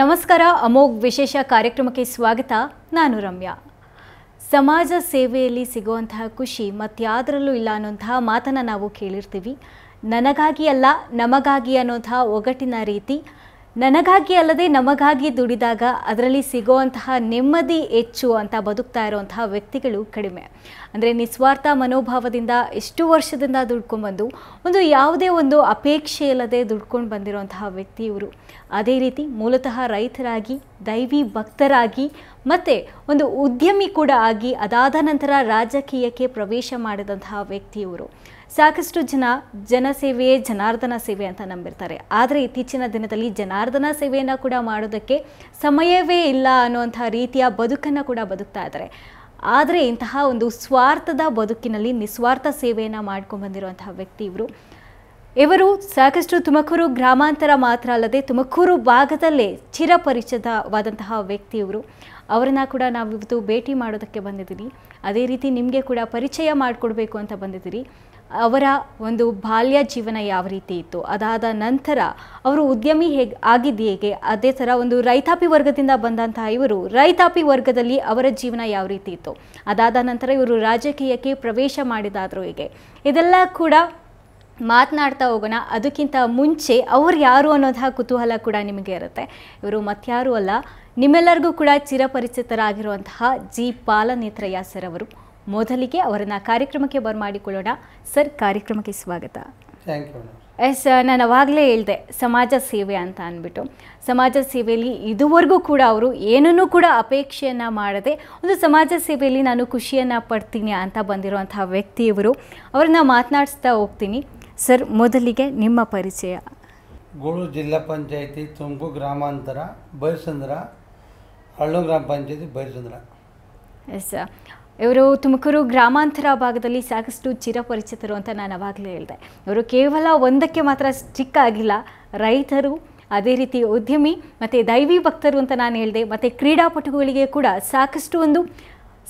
ನಮಸ್ಕಾರ ಅಮೋಘ್ ವಿಶೇಷ ಕಾರ್ಯಕ್ರಮಕ್ಕೆ ಸ್ವಾಗತ ನಾನು ರಮ್ಯಾ ಸಮಾಜ ಸೇವೆಯಲ್ಲಿ ಸಿಗುವಂತಹ ಖುಷಿ ಮತ್ತಾದರಲ್ಲೂ ಇಲ್ಲ ಅನ್ನೋಂತಹ ಮಾತನ್ನು ನಾವು ಕೇಳಿರ್ತೀವಿ ನನಗಾಗಿ ಅಲ್ಲ ನಮಗಾಗಿ ಅನ್ನೋಂತಹ ಒಗಟಿನ ರೀತಿ ನನಗಾಗಿ ಅಲ್ಲದೆ ನಮಗಾಗಿ ದುಡಿದಾಗ ಅದರಲ್ಲಿ ಸಿಗುವಂತಹ ನೆಮ್ಮದಿ ಹೆಚ್ಚು ಅಂತ ಬದುಕ್ತಾ ಇರುವಂತಹ ವ್ಯಕ್ತಿಗಳು ಕಡಿಮೆ ಅಂದರೆ ನಿಸ್ವಾರ್ಥ ಮನೋಭಾವದಿಂದ ಎಷ್ಟು ವರ್ಷದಿಂದ ದುಡ್ಕೊಂಡ್ಬಂದು ಒಂದು ಯಾವುದೇ ಒಂದು ಅಪೇಕ್ಷೆ ಇಲ್ಲದೆ ದುಡ್ಕೊಂಡು ಬಂದಿರುವಂತಹ ವ್ಯಕ್ತಿ ಇವರು ಅದೇ ರೀತಿ ಮೂಲತಃ ರೈತರಾಗಿ ದೈವಿ ಭಕ್ತರಾಗಿ ಮತ್ತು ಒಂದು ಉದ್ಯಮಿ ಕೂಡ ಆಗಿ ಅದಾದ ನಂತರ ರಾಜಕೀಯಕ್ಕೆ ಪ್ರವೇಶ ಮಾಡಿದಂತಹ ವ್ಯಕ್ತಿ ಇವರು ಸಾಕಷ್ಟು ಜನ ಜನಸೇವೆಯೇ ಜನಾರ್ದನ ಸೇವೆ ಅಂತ ನಂಬಿರ್ತಾರೆ ಆದರೆ ಇತ್ತೀಚಿನ ದಿನದಲ್ಲಿ ಜನಾರ್ದನ ಸೇವೆಯನ್ನು ಕೂಡ ಮಾಡೋದಕ್ಕೆ ಸಮಯವೇ ಇಲ್ಲ ಅನ್ನುವಂಥ ರೀತಿಯ ಬದುಕನ್ನು ಕೂಡ ಬದುಕ್ತಾ ಇದ್ದಾರೆ ಆದರೆ ಇಂತಹ ಒಂದು ಸ್ವಾರ್ಥದ ಬದುಕಿನಲ್ಲಿ ನಿಸ್ವಾರ್ಥ ಸೇವೆಯನ್ನು ಮಾಡ್ಕೊಂಡು ಬಂದಿರುವಂತಹ ವ್ಯಕ್ತಿ ಇವರು ಇವರು ಸಾಕಷ್ಟು ತುಮಕೂರು ಗ್ರಾಮಾಂತರ ಮಾತ್ರ ಅಲ್ಲದೆ ತುಮಕೂರು ಭಾಗದಲ್ಲೇ ಚಿರಪರಿಚಿತವಾದಂತಹ ವ್ಯಕ್ತಿ ಇವರು ಅವರನ್ನು ಕೂಡ ನಾವಿವತ್ತು ಭೇಟಿ ಮಾಡೋದಕ್ಕೆ ಬಂದಿದ್ದೀರಿ ಅದೇ ರೀತಿ ನಿಮಗೆ ಕೂಡ ಪರಿಚಯ ಮಾಡಿಕೊಡ್ಬೇಕು ಅಂತ ಬಂದಿದ್ದೀರಿ ಅವರ ಒಂದು ಬಾಲ್ಯ ಜೀವನ ಯಾವ ರೀತಿ ಇತ್ತು ಅದಾದ ನಂತರ ಅವರು ಉದ್ಯಮಿ ಹೇಗೆ ಆಗಿದ್ದು ಹೇಗೆ ಅದೇ ಥರ ಒಂದು ರೈತಾಪಿ ವರ್ಗದಿಂದ ಬಂದಂತಹ ಇವರು ರೈತಾಪಿ ವರ್ಗದಲ್ಲಿ ಅವರ ಜೀವನ ಯಾವ ರೀತಿ ಇತ್ತು ಅದಾದ ನಂತರ ಇವರು ರಾಜಕೀಯಕ್ಕೆ ಪ್ರವೇಶ ಮಾಡಿದಾದರೂ ಹೇಗೆ ಇದೆಲ್ಲ ಕೂಡ ಮಾತನಾಡ್ತಾ ಹೋಗೋಣ ಅದಕ್ಕಿಂತ ಮುಂಚೆ ಅವರು ಯಾರು ಅನ್ನೋದಹ ಕುತೂಹಲ ಕೂಡ ನಿಮಗೆ ಇರುತ್ತೆ ಇವರು ಮತ್ಯಾರೂ ಅಲ್ಲ ನಿಮ್ಮೆಲ್ಲರಿಗೂ ಕೂಡ ಚಿರಪರಿಚಿತರಾಗಿರುವಂತಹ ಜಿ ಪಾಲನೇತ್ರಯ್ಯ ಸರ್ ಅವರು ಮೊದಲಿಗೆ ಅವರನ್ನ ಕಾರ್ಯಕ್ರಮಕ್ಕೆ ಬರಮಾಡಿಕೊಳ್ಳೋಣ ಸರ್ ಕಾರ್ಯಕ್ರಮಕ್ಕೆ ಸ್ವಾಗತ ಎಸ್ ನಾನು ಅವಾಗಲೇ ಹೇಳಿದೆ ಸಮಾಜ ಸೇವೆ ಅಂತ ಅಂದ್ಬಿಟ್ಟು ಸಮಾಜ ಸೇವೆಯಲ್ಲಿ ಇದುವರೆಗೂ ಕೂಡ ಅವರು ಏನನ್ನೂ ಕೂಡ ಅಪೇಕ್ಷೆಯನ್ನು ಮಾಡದೆ ಒಂದು ಸಮಾಜ ಸೇವೆಯಲ್ಲಿ ನಾನು ಖುಷಿಯನ್ನು ಪಡ್ತೀನಿ ಅಂತ ಬಂದಿರುವಂತಹ ವ್ಯಕ್ತಿಯವರು ಅವ್ರನ್ನ ಮಾತನಾಡಿಸ್ತಾ ಹೋಗ್ತೀನಿ ಸರ್ ಮೊದಲಿಗೆ ನಿಮ್ಮ ಪರಿಚಯ ಗೋಳು ಜಿಲ್ಲಾ ಪಂಚಾಯತಿ ತುಂಗು ಗ್ರಾಮಾಂತರ ಬೈರ್ಸಂದ್ರ ಹಳ್ಳು ಗ್ರಾಮ ಪಂಚಾಯತಿ ಬೈರ್ಸಂದ್ರ ಎಸ್ ಇವರು ತುಮಕೂರು ಗ್ರಾಮಾಂತರ ಭಾಗದಲ್ಲಿ ಸಾಕಷ್ಟು ಚಿರಪರಿಚಿತರು ಅಂತ ನಾನು ಅವಾಗಲೇ ಹೇಳಿದೆ ಇವರು ಕೇವಲ ಒಂದಕ್ಕೆ ಮಾತ್ರ ಸ್ಟಿಕ್ ಆಗಿಲ್ಲ ರೈತರು ಅದೇ ರೀತಿ ಉದ್ಯಮಿ ಮತ್ತು ದೈವಿ ಭಕ್ತರು ಅಂತ ನಾನು ಹೇಳಿದೆ ಮತ್ತು ಕ್ರೀಡಾಪಟುಗಳಿಗೆ ಕೂಡ ಸಾಕಷ್ಟು ಒಂದು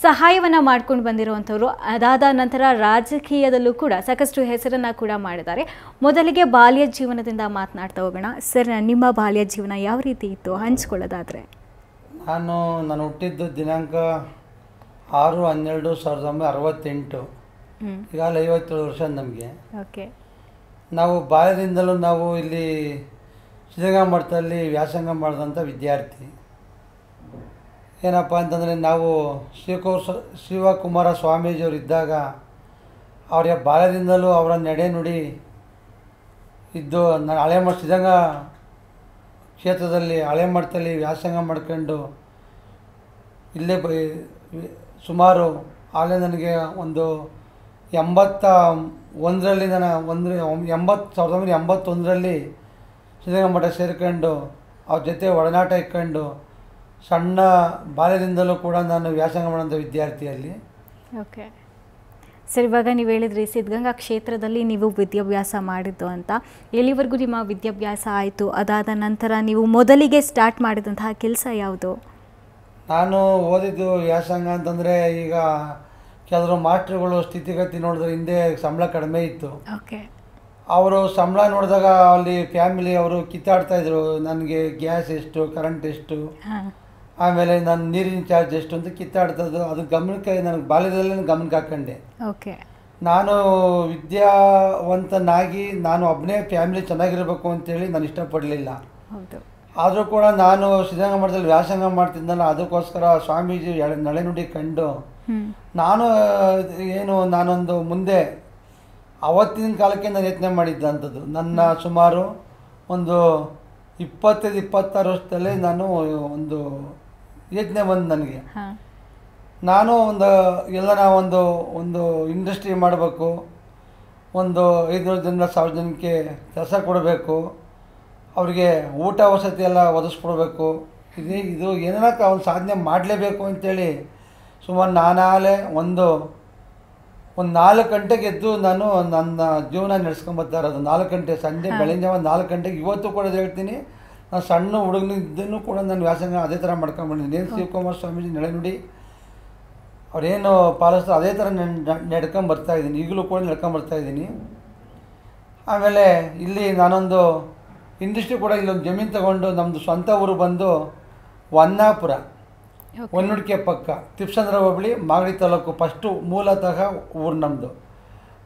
ಸಹಾಯವನ್ನು ಮಾಡ್ಕೊಂಡು ಬಂದಿರುವಂಥವ್ರು ಅದಾದ ನಂತರ ರಾಜಕೀಯದಲ್ಲೂ ಕೂಡ ಸಾಕಷ್ಟು ಹೆಸರನ್ನು ಕೂಡ ಮಾಡಿದ್ದಾರೆ ಮೊದಲಿಗೆ ಬಾಲ್ಯ ಜೀವನದಿಂದ ಮಾತನಾಡ್ತಾ ಹೋಗೋಣ ಸರ್ ನಿಮ್ಮ ಬಾಲ್ಯ ಜೀವನ ಯಾವ ರೀತಿ ಇತ್ತು ಹಂಚ್ಕೊಳ್ಳೋದಾದರೆ ನಾನು ನಾನು ಹುಟ್ಟಿದ್ದ ದಿನಾಂಕ ಆರು ಹನ್ನೆರಡು ಸಾವಿರದ ಒಂಬೈನೂರ ಅರವತ್ತೆಂಟು ಈಗಾಗಲೇ ಐವತ್ತೇಳು ವರ್ಷ ನಮಗೆ ಓಕೆ ನಾವು ಬಾಲ್ಯದಿಂದಲೂ ನಾವು ಇಲ್ಲಿ ಸಿದ್ಧಗಂಗಾ ಮಠದಲ್ಲಿ ವ್ಯಾಸಂಗ ಮಾಡಿದಂಥ ವಿದ್ಯಾರ್ಥಿ ಏನಪ್ಪ ಅಂತಂದರೆ ನಾವು ಶ್ರೀಕೋ ಶಿವಕುಮಾರ ಸ್ವಾಮೀಜಿಯವರು ಇದ್ದಾಗ ಅವರ ಬಾಲ್ಯದಿಂದಲೂ ಅವರ ನಡೆ ನುಡಿ ಇದ್ದು ನಾನು ಹಳೆ ಮಠ ಸಿದ್ಧಗಂಗಾ ಕ್ಷೇತ್ರದಲ್ಲಿ ಹಳೆ ಮಠದಲ್ಲಿ ವ್ಯಾಸಂಗ ಮಾಡ್ಕೊಂಡು ಇಲ್ಲೇ ಬ ಸುಮಾರು ಆಗಲೇ ನನಗೆ ಒಂದು ಎಂಬತ್ತ ಒಂದರಲ್ಲಿ ನಾನು ಒಂದು ಎಂಬತ್ತು ಸಾವಿರದ ಒಂಬೈನೂರ ಎಂಬತ್ತೊಂದರಲ್ಲಿ ಸಿದ್ದಗಂಗಾ ಮಠ ಸೇರಿಕೊಂಡು ಅವ್ರ ಜೊತೆ ಒಡನಾಟ ಇಟ್ಕೊಂಡು ಸಣ್ಣ ಬಾಲ್ಯದಿಂದಲೂ ಕೂಡ ನಾನು ವ್ಯಾಸಂಗ ಮಾಡೋಂಥ ವಿದ್ಯಾರ್ಥಿಯಲ್ಲಿ ಓಕೆ ಸರ್ ಇವಾಗ ನೀವು ಹೇಳಿದ್ರಿ ಸಿದ್ಧಗಂಗಾ ಕ್ಷೇತ್ರದಲ್ಲಿ ನೀವು ವಿದ್ಯಾಭ್ಯಾಸ ಮಾಡಿದ್ದು ಅಂತ ಎಲ್ಲಿವರೆಗೂ ನಿಮ್ಮ ವಿದ್ಯಾಭ್ಯಾಸ ಆಯಿತು ಅದಾದ ನಂತರ ನೀವು ಮೊದಲಿಗೆ ಸ್ಟಾರ್ಟ್ ಮಾಡಿದಂತಹ ಕೆಲಸ ಯಾವುದು ನಾನು ಓದಿದ್ದು ವ್ಯಾಸಂಗ ಅಂತಂದರೆ ಈಗ ಕೆಲವರು ಮಾಸ್ಟ್ರುಗಳು ಸ್ಥಿತಿಗತಿ ನೋಡಿದ್ರೆ ಹಿಂದೆ ಸಂಬಳ ಕಡಿಮೆ ಇತ್ತು ಅವರು ಸಂಬಳ ನೋಡಿದಾಗ ಅಲ್ಲಿ ಫ್ಯಾಮಿಲಿ ಅವರು ಇದ್ರು ನನಗೆ ಗ್ಯಾಸ್ ಎಷ್ಟು ಕರೆಂಟ್ ಎಷ್ಟು ಆಮೇಲೆ ನಾನು ನೀರಿನ ಚಾರ್ಜ್ ಎಷ್ಟು ಅಂತ ಕಿತ್ತಾಡ್ತಾ ಅದು ಗಮನಕ್ಕೆ ನನಗೆ ಬಾಲ್ಯದಲ್ಲಿ ಗಮನಕ್ಕೆ ಹಾಕೊಂಡೆ ನಾನು ವಿದ್ಯಾವಂತನಾಗಿ ನಾನು ಒಬ್ಬನೇ ಫ್ಯಾಮಿಲಿ ಚೆನ್ನಾಗಿರಬೇಕು ಅಂತೇಳಿ ನಾನು ಇಷ್ಟಪಡಲಿಲ್ಲ ಆದರೂ ಕೂಡ ನಾನು ಸಿದ್ಧಗಂಗಾ ಮಠದಲ್ಲಿ ವ್ಯಾಸಂಗ ಮಾಡ್ತಿದ್ದಲ್ಲ ಅದಕ್ಕೋಸ್ಕರ ಸ್ವಾಮೀಜಿ ನಳೆನುಡಿ ಕಂಡು ನಾನು ಏನು ನಾನೊಂದು ಮುಂದೆ ಅವತ್ತಿನ ಕಾಲಕ್ಕೆ ನಾನು ಯತ್ನೆ ಮಾಡಿದ್ದಂಥದ್ದು ನನ್ನ ಸುಮಾರು ಒಂದು ಇಪ್ಪತ್ತೈದು ಇಪ್ಪತ್ತಾರು ವರ್ಷದಲ್ಲಿ ನಾನು ಒಂದು ಯಜ್ಞೆ ಬಂದು ನನಗೆ ನಾನು ಒಂದು ಎಲ್ಲ ಒಂದು ಒಂದು ಇಂಡಸ್ಟ್ರಿ ಮಾಡಬೇಕು ಒಂದು ಐದುನೂರು ಜನ ಸಾವಿರ ಜನಕ್ಕೆ ಕೆಲಸ ಕೊಡಬೇಕು ಅವರಿಗೆ ಊಟ ವಸತಿ ಎಲ್ಲ ಒದಗಿಸ್ಕೊಡ್ಬೇಕು ಇದು ಇದು ಏನಕ್ಕೆ ಅವ್ನು ಸಾಧನೆ ಮಾಡಲೇಬೇಕು ಅಂಥೇಳಿ ಸುಮಾರು ನಾನಾಲೆ ಒಂದು ಒಂದು ನಾಲ್ಕು ಗಂಟೆಗೆ ಎದ್ದು ನಾನು ನನ್ನ ಜೀವನ ನಡೆಸ್ಕೊಂಬತ್ತಾ ಇರೋದು ನಾಲ್ಕು ಗಂಟೆ ಸಂಜೆ ಬೆಳಗ್ಗೆ ಒಂದು ನಾಲ್ಕು ಗಂಟೆಗೆ ಇವತ್ತು ಕೂಡ ಹೇಳ್ತೀನಿ ನಾನು ಸಣ್ಣ ಹುಡುಗನಿದ್ದನ್ನು ಕೂಡ ನಾನು ವ್ಯಾಸಂಗ ಅದೇ ಥರ ಮಾಡ್ಕೊಂಡ್ಬಂದಿದ್ದೀನಿ ಏನು ಶಿವಕುಮಾರ ಸ್ವಾಮೀಜಿ ನುಡಿ ಅವ್ರೇನು ಪಾಲಿಸ್ತಾರೆ ಅದೇ ಥರ ನಡ್ಕೊಂಡು ಬರ್ತಾಯಿದ್ದೀನಿ ಈಗಲೂ ಕೂಡ ನಡ್ಕೊಂಡು ಬರ್ತಾಯಿದ್ದೀನಿ ಆಮೇಲೆ ಇಲ್ಲಿ ನಾನೊಂದು ಇಂಡಸ್ಟ್ರಿ ಕೂಡ ಇಲ್ಲೊಂದು ಜಮೀನು ತಗೊಂಡು ನಮ್ಮದು ಸ್ವಂತ ಊರು ಬಂದು ವನ್ನಾಪುರ ಒನ್ನುಡಿಕೆ ಪಕ್ಕ ತಿಪ್ಸಂದ್ರ ಹೋಬಳಿ ಮಾಗಡಿ ತಾಲೂಕು ಫಸ್ಟು ಮೂಲತಃ ಊರು ನಮ್ಮದು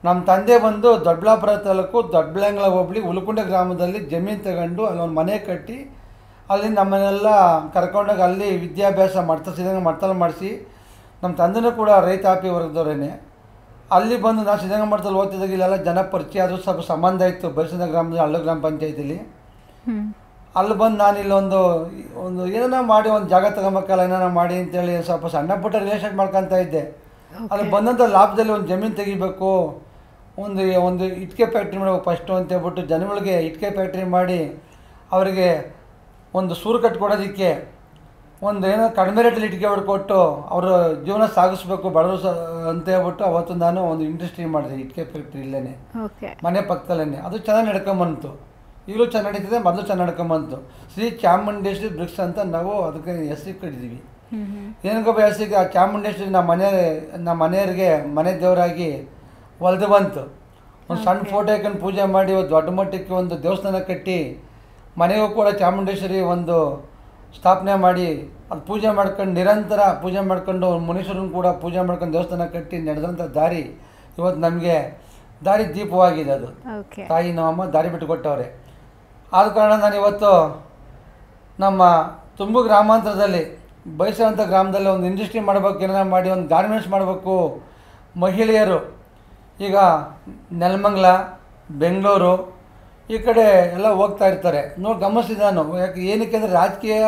ನಮ್ಮ ತಂದೆ ಬಂದು ದೊಡ್ಡಬಳ್ಳಾಪುರ ತಾಲೂಕು ದೊಡ್ಡಬಳ್ಳಂಗಳ ಹೋಬಳಿ ಉಲ್ಕುಂಡೆ ಗ್ರಾಮದಲ್ಲಿ ಜಮೀನು ತಗೊಂಡು ಅಲ್ಲೊಂದು ಮನೆ ಕಟ್ಟಿ ಅಲ್ಲಿ ನಮ್ಮನ್ನೆಲ್ಲ ಕರ್ಕೊಂಡೋಗಿ ಅಲ್ಲಿ ವಿದ್ಯಾಭ್ಯಾಸ ಮಾಡ್ತಾ ಸಿದ್ಧಂಗೆ ಮಠದಲ್ಲಿ ಮಾಡಿಸಿ ನಮ್ಮ ತಂದೆನೂ ಕೂಡ ರೈತಾಪಿ ವರ್ಗದವರೇನೆ ಅಲ್ಲಿ ಬಂದು ನಾನು ಸಿದ್ಧಗಂಗಾ ಮಠದಲ್ಲಿ ಓದ್ತಿದ್ದಾಗ ಇಲ್ಲೆಲ್ಲ ಜನ ಪರಿಚಯ ಆದರೂ ಸ್ವಲ್ಪ ಸಂಬಂಧ ಇತ್ತು ಬೈಸಂದ ಗ್ರಾಮದ ಹಳ್ಳ ಗ್ರಾಮ ಪಂಚಾಯತಿಲಿ ಅಲ್ಲಿ ಬಂದು ನಾನು ಇಲ್ಲೊಂದು ಒಂದು ಏನೋ ಮಾಡಿ ಒಂದು ಜಾಗ ತಗೊಬೇಕಲ್ಲ ಏನಾರ ಮಾಡಿ ಅಂತೇಳಿ ಸ್ವಲ್ಪ ಸಣ್ಣ ಪುಟ್ಟ ರಿಲೇಷನ್ ಮಾಡ್ಕೊತಾ ಇದ್ದೆ ಅಲ್ಲಿ ಬಂದಂಥ ಲಾಭದಲ್ಲಿ ಒಂದು ಜಮೀನು ತೆಗಿಬೇಕು ಒಂದು ಒಂದು ಇಟ್ಕೆ ಫ್ಯಾಕ್ಟ್ರಿ ಮಾಡಬೇಕು ಫಸ್ಟು ಅಂತೇಳ್ಬಿಟ್ಟು ಜನಗಳಿಗೆ ಇಟ್ಕೆ ಫ್ಯಾಕ್ಟ್ರಿ ಮಾಡಿ ಅವರಿಗೆ ಒಂದು ಸೂರು ಕಟ್ಕೊಡೋದಕ್ಕೆ ಒಂದು ಏನೋ ಕಡಿಮೆ ರೇಟಲ್ಲಿ ಇಟ್ಕೆ ಕೊಟ್ಟು ಅವರ ಜೀವನ ಸಾಗಿಸ್ಬೇಕು ಬಡವರು ಸ ಹೇಳ್ಬಿಟ್ಟು ಅವತ್ತು ನಾನು ಒಂದು ಇಂಡಸ್ಟ್ರಿ ಮಾಡಿದೆ ಇಟ್ಕೆ ಫ್ಯಾಕ್ಟ್ರಿ ಇಲ್ಲೇ ಮನೆ ಪಕ್ಕದಲ್ಲೇ ಅದು ಚೆನ್ನಾಗಿ ನಡ್ಕೊಂಬಂತು ಈಗಲೂ ಚೆನ್ನಾಗಿ ನಡೀತಿದೆ ಮೊದಲು ಚೆನ್ನಾಗಿ ಬಂತು ಶ್ರೀ ಚಾಮುಂಡೇಶ್ವರಿ ಬ್ರಿಕ್ಸ್ ಅಂತ ನಾವು ಅದಕ್ಕೆ ಹೆಸರು ಕಟ್ಟಿದ್ದೀವಿ ಏನಕ್ಕೊಬ್ಬ ಹೆಸರಿಗೆ ಆ ಚಾಮುಂಡೇಶ್ವರಿ ನಮ್ಮ ಮನೆ ನಮ್ಮ ಮನೆಯವರಿಗೆ ಮನೆ ದೇವರಾಗಿ ಹೊಲಿದು ಬಂತು ಒಂದು ಸಣ್ಣ ಫೋಟೋ ಹಾಕೊಂಡು ಪೂಜೆ ಮಾಡಿ ಒಂದು ದೊಡ್ಡ ಮಟ್ಟಕ್ಕೆ ಒಂದು ದೇವಸ್ಥಾನ ಕಟ್ಟಿ ಮನೆಗೂ ಕೂಡ ಚಾಮುಂಡೇಶ್ವರಿ ಒಂದು ಸ್ಥಾಪನೆ ಮಾಡಿ ಅದು ಪೂಜೆ ಮಾಡ್ಕೊಂಡು ನಿರಂತರ ಪೂಜೆ ಮಾಡ್ಕೊಂಡು ಮುನೀಶ್ವರನ ಕೂಡ ಪೂಜೆ ಮಾಡ್ಕೊಂಡು ದೇವಸ್ಥಾನ ಕಟ್ಟಿ ನಡೆದಂಥ ದಾರಿ ಇವತ್ತು ನಮಗೆ ದಾರಿ ದೀಪವಾಗಿದೆ ಅದು ತಾಯಿ ನಮ್ಮ ದಾರಿ ಬಿಟ್ಟು ಕೊಟ್ಟವ್ರೆ ಆದ ಕಾರಣ ನಾನು ಇವತ್ತು ನಮ್ಮ ತುಂಬು ಗ್ರಾಮಾಂತರದಲ್ಲಿ ಬಯಸುವಂಥ ಗ್ರಾಮದಲ್ಲಿ ಒಂದು ಇಂಡಸ್ಟ್ರಿ ಮಾಡಬೇಕು ಏನಾರ ಮಾಡಿ ಒಂದು ಗಾರ್ಮೆಂಟ್ಸ್ ಮಾಡಬೇಕು ಮಹಿಳೆಯರು ಈಗ ನೆಲಮಂಗ್ಲ ಬೆಂಗಳೂರು ಈ ಕಡೆ ಎಲ್ಲ ಹೋಗ್ತಾ ಇರ್ತಾರೆ ನೋಡಿ ಗಮನಿಸಿದ ನಾನು ಯಾಕೆ ಏನಕ್ಕೆ ಅಂದರೆ ರಾಜಕೀಯ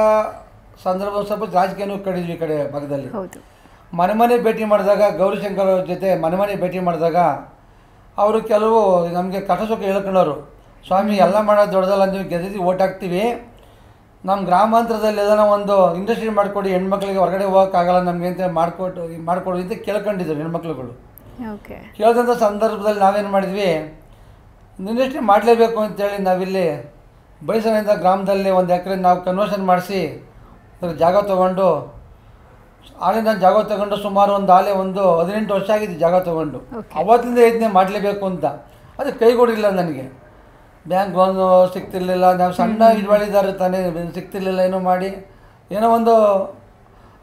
ಸಂದರ್ಭ ಸ್ವಲ್ಪ ರಾಜಕೀಯನೂ ಕಡಿದ್ವಿ ಈ ಕಡೆ ಭಾಗದಲ್ಲಿ ಮನೆ ಮನೆ ಭೇಟಿ ಮಾಡಿದಾಗ ಗೌರಿಶಂಕರ್ ಅವ್ರ ಜೊತೆ ಮನೆ ಮನೆ ಭೇಟಿ ಮಾಡಿದಾಗ ಅವರು ಕೆಲವು ನಮಗೆ ಕಟ ಹೇಳ್ಕೊಂಡವರು ಸ್ವಾಮಿ ಎಲ್ಲ ಮಾಡೋದು ದೊಡ್ಡದಲ್ಲ ನೀವು ಗೆದ್ದು ಓಟ್ ಹಾಕ್ತೀವಿ ನಮ್ಮ ಗ್ರಾಮಾಂತರದಲ್ಲಿ ಏನೋ ಒಂದು ಇಂಡಸ್ಟ್ರಿ ಮಾಡಿಕೊಡಿ ಹೆಣ್ಮಕ್ಳಿಗೆ ಹೊರಗಡೆ ಹೋಗೋಕ್ಕಾಗಲ್ಲ ನಮಗೆ ಅಂತ ಮಾಡಿಕೊಟ್ಟು ಮಾಡಿಕೊಡಿ ಅಂತ ಕೇಳ್ಕೊಂಡಿದ್ರು ಹೆಣ್ಮಕ್ಳುಗಳು ಕೇಳಿದಂಥ ಸಂದರ್ಭದಲ್ಲಿ ನಾವೇನು ಮಾಡಿದ್ವಿ ಇಂಡಸ್ಟ್ರಿ ಮಾಡಲೇಬೇಕು ಅಂತೇಳಿ ನಾವಿಲ್ಲಿ ಬೈಸನಿಂದ ಗ್ರಾಮದಲ್ಲಿ ಒಂದು ಎಕರೆ ನಾವು ಕನ್ವರ್ಷನ್ ಮಾಡಿಸಿ ಜಾಗ ತೊಗೊಂಡು ಆಳಿಂದ ಜಾಗ ತಗೊಂಡು ಸುಮಾರು ಒಂದು ಆಲೆ ಒಂದು ಹದಿನೆಂಟು ವರ್ಷ ಆಗಿದೆ ಜಾಗ ತೊಗೊಂಡು ಅವತ್ತಿಂದ ಇದನ್ನೇ ಮಾಡಲೇಬೇಕು ಅಂತ ಅದು ಕೈಗೊಡಿಲ್ಲ ನನಗೆ ಬ್ಯಾಂಕ್ ಒಂದು ಸಿಗ್ತಿರ್ಲಿಲ್ಲ ನಾವು ಸಣ್ಣ ಇದು ಮಾಡಿದ್ದಾರೆ ತಾನೇ ಸಿಗ್ತಿರ್ಲಿಲ್ಲ ಏನೋ ಮಾಡಿ ಏನೋ ಒಂದು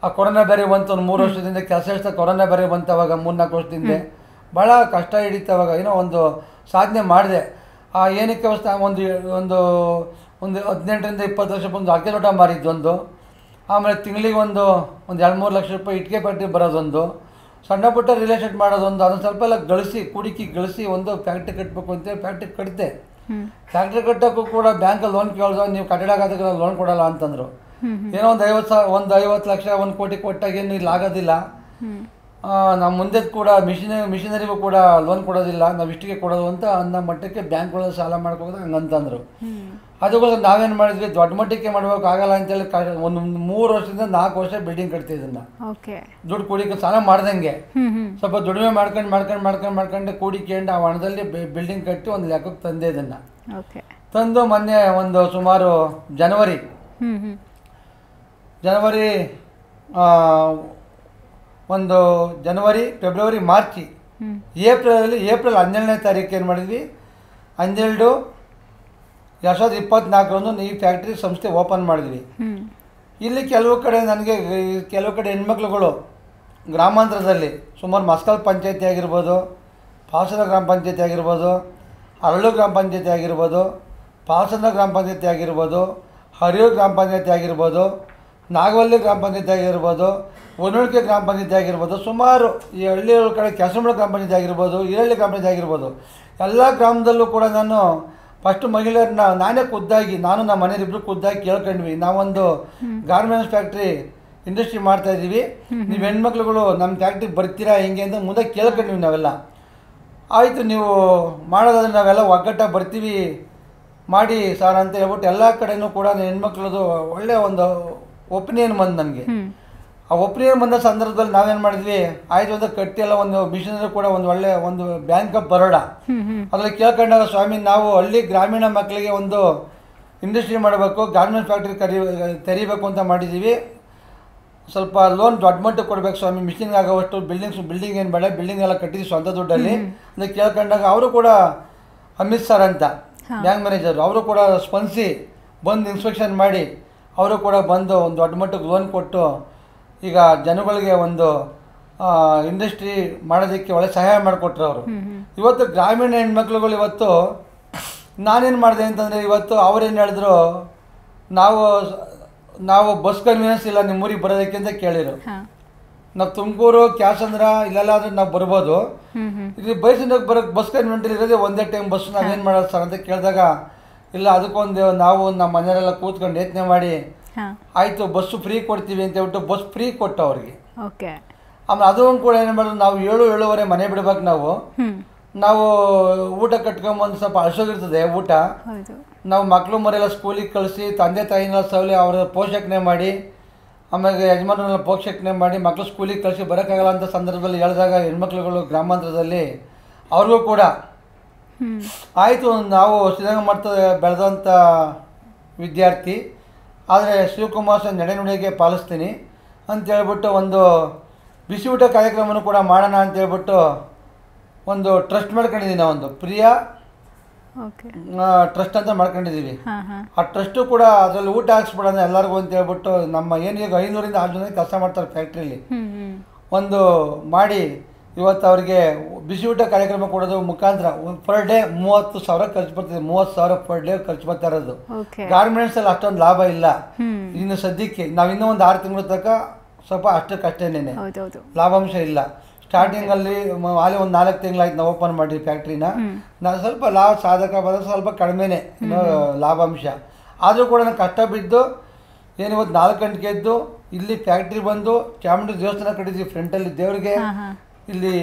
ಆ ಕೊರೋನಾ ಬೇರೆ ಬಂತು ಒಂದು ಮೂರು ವರ್ಷದಿಂದ ಕೆಲಸ ಇಷ್ಟ ಕೊರೋನಾ ಬೇರೆ ಬಂತು ಅವಾಗ ನಾಲ್ಕು ವರ್ಷದಿಂದ ಭಾಳ ಕಷ್ಟ ಹಿಡಿತು ಅವಾಗ ಏನೋ ಒಂದು ಸಾಧನೆ ಮಾಡಿದೆ ಆ ಏನಕ್ಕೆ ಒಂದು ಒಂದು ಒಂದು ಹದಿನೆಂಟರಿಂದ ಇಪ್ಪತ್ತು ವರ್ಷ ಒಂದು ಅಡಿಕೆ ತೋಟ ಮಾರಿದ್ದೊಂದು ಆಮೇಲೆ ತಿಂಗಳಿಗೆ ಒಂದು ಒಂದು ಎರಡು ಮೂರು ಲಕ್ಷ ರೂಪಾಯಿ ಇಟ್ಕೆ ಫ್ಯಾಕ್ಟ್ರಿ ಬರೋದೊಂದು ಸಣ್ಣ ಪುಟ್ಟ ರಿಲೇಷನ್ ಮಾಡೋದೊಂದು ಅದನ್ನು ಸ್ವಲ್ಪ ಎಲ್ಲ ಗಳಿಸಿ ಕುಡಿಕಿ ಗಳಿಸಿ ಒಂದು ಫ್ಯಾಕ್ಟ್ರಿ ಕಟ್ಟಬೇಕು ಅಂತೇಳಿ ಫ್ಯಾಕ್ಟ್ರಿ ಕಟ್ಟಿದೆ ಫ್ಯಾಕ್ಟ್ರಿ ಕಟ್ಟೋಕ್ಕೂ ಕೂಡ ಬ್ಯಾಂಕ್ ಲೋನ್ ಕೇಳಿದ್ರು ನೀವು ಕಟ್ಟಡ ಲೋನ್ ಕೊಡಲ್ಲ ಅಂತಂದ್ರು ಏನೋ ಒಂದು ಐವತ್ತು ಸಾವಿರ ಒಂದು ಐವತ್ತು ಲಕ್ಷ ಒಂದು ಕೋಟಿ ಕೊಟ್ಟಾಗ ಏನು ಇಲ್ಲಿ ಆಗೋದಿಲ್ಲ ನಮ್ಮ ಮುಂದೆ ಕೂಡ ಮಿಷಿನ ಮಿಷಿನರಿಗೂ ಕೂಡ ಲೋನ್ ಕೊಡೋದಿಲ್ಲ ನಾವು ಇಷ್ಟಿಗೆ ಕೊಡೋದು ಅಂತ ಅನ್ನೋ ಮಟ್ಟಕ್ಕೆ ಬ್ಯಾಂಕ್ಗಳಲ್ಲಿ ಸಾಲ ಮಾಡ್ಕೋದು ಹಂಗಂತಂದ್ರು ಅದಕ್ಕೋಸ್ಕರ ನಾವೇನು ಮಾಡಿದ್ವಿ ದೊಡ್ಡ ಮಟ್ಟಕ್ಕೆ ಮಾಡಬೇಕಾಗಲ್ಲ ಅಂತೇಳಿ ಒಂದು ಮೂರು ವರ್ಷದಿಂದ ನಾಲ್ಕು ವರ್ಷ ಬಿಲ್ಡಿಂಗ್ ಕಟ್ತೀವಿ ಇದನ್ನ ದುಡ್ಡು ಕೂಡಿಕೆ ಸಾಲ ಮಾಡ್ದಂಗೆ ಸ್ವಲ್ಪ ದುಡಿಮೆ ಮಾಡ್ಕೊಂಡು ಮಾಡ್ಕೊಂಡು ಮಾಡ್ಕೊಂಡು ಮಾಡ್ಕೊಂಡು ಕೂಡಿಕೆಂಡು ಆ ಹಣದಲ್ಲಿ ಬಿಲ್ಡಿಂಗ್ ಕಟ್ಟಿ ಒಂದು ಲೆಕ್ಕಕ್ಕೆ ತಂದೆ ಇದನ್ನು ತಂದು ಮೊನ್ನೆ ಒಂದು ಸುಮಾರು ಜನವರಿ ಜನವರಿ ಒಂದು ಜನವರಿ ಫೆಬ್ರವರಿ ಮಾರ್ಚ್ ಏಪ್ರಿಲಲ್ಲಿ ಏಪ್ರಿಲ್ ಹನ್ನೆರಡನೇ ತಾರೀಕು ಏನು ಮಾಡಿದ್ವಿ ಹನ್ನೆರಡು ಎರಡು ಸಾವಿರದ ಇಪ್ಪತ್ನಾಲ್ಕರಂದು ಈ ಫ್ಯಾಕ್ಟ್ರಿ ಸಂಸ್ಥೆ ಓಪನ್ ಮಾಡಿದ್ವಿ ಇಲ್ಲಿ ಕೆಲವು ಕಡೆ ನನಗೆ ಕೆಲವು ಕಡೆ ಹೆಣ್ಮಕ್ಳುಗಳು ಗ್ರಾಮಾಂತರದಲ್ಲಿ ಸುಮಾರು ಮಸ್ಕಲ್ ಪಂಚಾಯತಿ ಆಗಿರ್ಬೋದು ಪಾಸನ ಗ್ರಾಮ ಪಂಚಾಯತಿ ಆಗಿರ್ಬೋದು ಅರಳು ಗ್ರಾಮ ಪಂಚಾಯತಿ ಆಗಿರ್ಬೋದು ಪಾಸನ ಗ್ರಾಮ ಪಂಚಾಯತಿ ಆಗಿರ್ಬೋದು ಹರಿಯೂರು ಗ್ರಾಮ ಪಂಚಾಯತಿ ಆಗಿರ್ಬೋದು ನಾಗವಲ್ಲಿ ಗ್ರಾಮ ಪಂಚಾಯತಿ ಆಗಿರ್ಬೋದು ಒಣುಳಿಕೆ ಗ್ರಾಮ ಪಂಚಾಯತಿ ಆಗಿರ್ಬೋದು ಸುಮಾರು ಈ ಹಳ್ಳಿಗಳ ಕಡೆ ಕ್ಯಾಸಮಳ ಗ್ರಾಮ ಪಂಚಾಯತಿ ಆಗಿರ್ಬೋದು ಈರಳ್ಳಿ ಗ್ರಾಮ ಪಂಚಾಯತಿ ಆಗಿರ್ಬೋದು ಎಲ್ಲ ಗ್ರಾಮದಲ್ಲೂ ಕೂಡ ನಾನು ಫಸ್ಟ್ ಮಹಿಳೆಯರನ್ನ ನಾನೇ ಖುದ್ದಾಗಿ ನಾನು ನಮ್ಮ ಮನೆಯವ್ರಿಬ್ರು ಖುದ್ದಾಗಿ ಕೇಳ್ಕೊಂಡ್ವಿ ನಾವೊಂದು ಗಾರ್ಮೆಂಟ್ಸ್ ಫ್ಯಾಕ್ಟ್ರಿ ಇಂಡಸ್ಟ್ರಿ ಮಾಡ್ತಾ ಇದ್ದೀವಿ ನೀವು ಹೆಣ್ಮಕ್ಳುಗಳು ನಮ್ಮ ಫ್ಯಾಕ್ಟ್ರಿಗೆ ಬರ್ತೀರಾ ಹೆಂಗೆ ಅಂತ ಮುಂದೆ ಕೇಳ್ಕೊಂಡ್ವಿ ನಾವೆಲ್ಲ ಆಯಿತು ನೀವು ಮಾಡೋದಾದ್ರೆ ನಾವೆಲ್ಲ ಒಗ್ಗಟ್ಟ ಬರ್ತೀವಿ ಮಾಡಿ ಸರ್ ಅಂತ ಹೇಳ್ಬಿಟ್ಟು ಎಲ್ಲ ಕಡೆನೂ ಕೂಡ ಹೆಣ್ಮಕ್ಳದು ಒಳ್ಳೆಯ ಒಂದು ಒಪಿನಿಯನ್ ಬಂದು ನನಗೆ ಆ ಒಪ್ಪಿನ ಬಂದ ಸಂದರ್ಭದಲ್ಲಿ ನಾವೇನು ಮಾಡಿದ್ವಿ ಆಯ್ತು ಅಂತ ಕಟ್ಟಿ ಎಲ್ಲ ಒಂದು ಮಿಷನರಿ ಕೂಡ ಒಂದು ಒಳ್ಳೆ ಒಂದು ಬ್ಯಾಂಕ್ ಆಫ್ ಬರೋಡ ಅದ್ರಲ್ಲಿ ಕೇಳ್ಕೊಂಡಾಗ ಸ್ವಾಮಿ ನಾವು ಹಳ್ಳಿ ಗ್ರಾಮೀಣ ಮಕ್ಕಳಿಗೆ ಒಂದು ಇಂಡಸ್ಟ್ರಿ ಮಾಡಬೇಕು ಗಾರ್ಮೆಂಟ್ ಫ್ಯಾಕ್ಟ್ರಿ ಕರಿ ತೆರಿಬೇಕು ಅಂತ ಮಾಡಿದ್ದೀವಿ ಸ್ವಲ್ಪ ಲೋನ್ ದೊಡ್ಡ ಮಟ್ಟಕ್ಕೆ ಕೊಡಬೇಕು ಸ್ವಾಮಿ ಮಿಷಿನ್ಗೆ ಆಗೋವಷ್ಟು ಬಿಲ್ಡಿಂಗ್ಸ್ ಬಿಲ್ಡಿಂಗ್ ಏನು ಬೇಡ ಬಿಲ್ಡಿಂಗ್ ಎಲ್ಲ ಕಟ್ಟಿದ್ವಿ ಸ್ವಂತ ದುಡ್ಡಲ್ಲಿ ಅದಕ್ಕೆ ಕೇಳ್ಕೊಂಡಾಗ ಅವರು ಕೂಡ ಅಮಿತ್ ಸರ್ ಅಂತ ಬ್ಯಾಂಕ್ ಮ್ಯಾನೇಜರ್ ಅವರು ಕೂಡ ಸ್ಪಂದಿಸಿ ಬಂದು ಇನ್ಸ್ಪೆಕ್ಷನ್ ಮಾಡಿ ಅವರು ಕೂಡ ಬಂದು ಒಂದು ದೊಡ್ಡ ಮಟ್ಟಕ್ಕೆ ಲೋನ್ ಕೊಟ್ಟು ಈಗ ಜನಗಳಿಗೆ ಒಂದು ಇಂಡಸ್ಟ್ರಿ ಮಾಡೋದಕ್ಕೆ ಒಳ್ಳೆ ಸಹಾಯ ಮಾಡಿಕೊಟ್ರು ಅವರು ಇವತ್ತು ಗ್ರಾಮೀಣ ಹೆಣ್ಮಕ್ಳುಗಳು ಇವತ್ತು ನಾನೇನು ಮಾಡಿದೆ ಅಂತಂದರೆ ಇವತ್ತು ಅವ್ರೇನು ಹೇಳಿದ್ರು ನಾವು ನಾವು ಬಸ್ ಕನ್ವೀನಿಯನ್ಸ್ ಇಲ್ಲ ನಿಮ್ಮ ಊರಿಗೆ ಬರೋದಕ್ಕೆ ಅಂತ ಕೇಳಿದ್ರು ನಾವು ತುಮಕೂರು ಕ್ಯಾಸಂದ್ರ ಆದರೆ ನಾವು ಬರ್ಬೋದು ಇಲ್ಲಿ ಬೈಸಿಂದ ಬರೋಕ್ಕೆ ಬಸ್ ಕನ್ವೆಂಟ್ ಇರೋದೇ ಒಂದೇ ಟೈಮ್ ಬಸ್ ನಾವೇನು ಮಾಡೋದು ಸರ್ ಅಂತ ಕೇಳಿದಾಗ ಇಲ್ಲ ಅದಕ್ಕೊಂದು ನಾವು ನಮ್ಮ ಮನೆಯವರೆಲ್ಲ ಕೂತ್ಕೊಂಡು ಯತ್ನೆ ಮಾಡಿ ಆಯಿತು ಬಸ್ಸು ಫ್ರೀ ಕೊಡ್ತೀವಿ ಅಂತ ಹೇಳ್ಬಿಟ್ಟು ಬಸ್ ಫ್ರೀ ಕೊಟ್ಟು ಅವ್ರಿಗೆ ಆಮೇಲೆ ಅದು ಕೂಡ ಏನು ಮಾಡೋದು ನಾವು ಏಳು ಏಳುವರೆ ಮನೆ ಬಿಡ್ಬೇಕು ನಾವು ನಾವು ಊಟ ಕಟ್ಕೊಂಬಂದು ಸ್ವಲ್ಪ ಹಸೋಗಿರ್ತದೆ ಊಟ ನಾವು ಮಕ್ಕಳು ಮರೆಲ್ಲ ಸ್ಕೂಲಿಗೆ ಕಳಿಸಿ ತಂದೆ ತಾಯಿನೆಲ್ಲ ಸೌಲಿ ಅವರ ಪೋಷಕನೇ ಮಾಡಿ ಆಮೇಲೆ ಯಜಮಾನರನ್ನೆಲ್ಲ ಪೋಷಕನೆ ಮಾಡಿ ಮಕ್ಕಳು ಸ್ಕೂಲಿಗೆ ಕಳಿಸಿ ಬರೋಕ್ಕಾಗಲ್ಲ ಅಂತ ಸಂದರ್ಭದಲ್ಲಿ ಹೇಳಿದಾಗ ಹೆಣ್ಮಕ್ಳುಗಳು ಗ್ರಾಮಾಂತರದಲ್ಲಿ ಅವ್ರಿಗೂ ಕೂಡ ಆಯಿತು ನಾವು ಸಿದ್ಧಗಂಗ ಮಾಡ್ತಾ ಬೆಳೆದಂಥ ವಿದ್ಯಾರ್ಥಿ ಆದರೆ ಶಿವಕುಮಾರ್ ಸರ್ ನಡೆನುಡಿಗೆ ಪಾಲಿಸ್ತೀನಿ ಅಂತೇಳ್ಬಿಟ್ಟು ಒಂದು ಬಿಸಿ ಊಟ ಕಾರ್ಯಕ್ರಮನೂ ಕೂಡ ಮಾಡೋಣ ಅಂತೇಳ್ಬಿಟ್ಟು ಒಂದು ಟ್ರಸ್ಟ್ ಮಾಡ್ಕೊಂಡಿದ್ದೀನಿ ನಾವೊಂದು ಪ್ರಿಯ ಟ್ರಸ್ಟ್ ಅಂತ ಮಾಡ್ಕೊಂಡಿದ್ದೀವಿ ಆ ಟ್ರಸ್ಟು ಕೂಡ ಅದರಲ್ಲಿ ಊಟ ಹಾಕ್ಸ್ಬಿಡೋಣ ಎಲ್ಲರಿಗೂ ಅಂತ ನಮ್ಮ ಏನು ಈಗ ಐನೂರಿಂದ ಆರು ಜನ ಕೆಲಸ ಮಾಡ್ತಾರೆ ಫ್ಯಾಕ್ಟ್ರಿಯಲ್ಲಿ ಒಂದು ಮಾಡಿ ಇವತ್ತು ಅವರಿಗೆ ಬಿಸಿ ಊಟ ಕಾರ್ಯಕ್ರಮ ಕೊಡೋದು ಮುಖಾಂತರ ಪರ್ ಡೇ ಮೂವತ್ತು ಸಾವಿರ ಖರ್ಚು ಬರ್ತಿದೆ ಮೂವತ್ತು ಸಾವಿರ ಪರ್ ಡೇ ಖರ್ಚು ಬರ್ತಾ ಇರೋದು ಗಾರ್ಮೆಂಟ್ಸ್ ಅಲ್ಲಿ ಅಷ್ಟೊಂದು ಲಾಭ ಇಲ್ಲ ಇನ್ನು ಸದ್ಯಕ್ಕೆ ನಾವು ಇನ್ನೂ ಒಂದು ಆರು ತಿಂಗಳ ತನಕ ಸ್ವಲ್ಪ ಅಷ್ಟಕ್ಕಷ್ಟೇನೆ ಲಾಭಾಂಶ ಇಲ್ಲ ಸ್ಟಾರ್ಟಿಂಗ್ ಅಲ್ಲಿ ಅಲ್ಲಿ ಒಂದು ನಾಲ್ಕು ತಿಂಗಳಾಯ್ತು ನಾವು ಓಪನ್ ಮಾಡಿದ್ವಿ ಫ್ಯಾಕ್ಟ್ರಿನ ನಾ ಸ್ವಲ್ಪ ಲಾಭ ಸಾಧಕ ಬರೋ ಸ್ವಲ್ಪ ಕಡಿಮೆನೆ ಲಾಭಾಂಶ ಆದರೂ ಕೂಡ ನಾನು ಕಷ್ಟ ಬಿದ್ದು ಏನು ಇವತ್ತು ನಾಲ್ಕು ಗಂಟೆಗೆ ಎದ್ದು ಇಲ್ಲಿ ಫ್ಯಾಕ್ಟ್ರಿ ಬಂದು ಚಾಮುಂಡಿ ದೇವಸ್ಥಾನ ಕಟ್ಟಿದ್ವಿ ಫ್ರಂಟಲ್ಲಿ ದೇವ್ರಿಗೆ ಇಲ್ಲಿ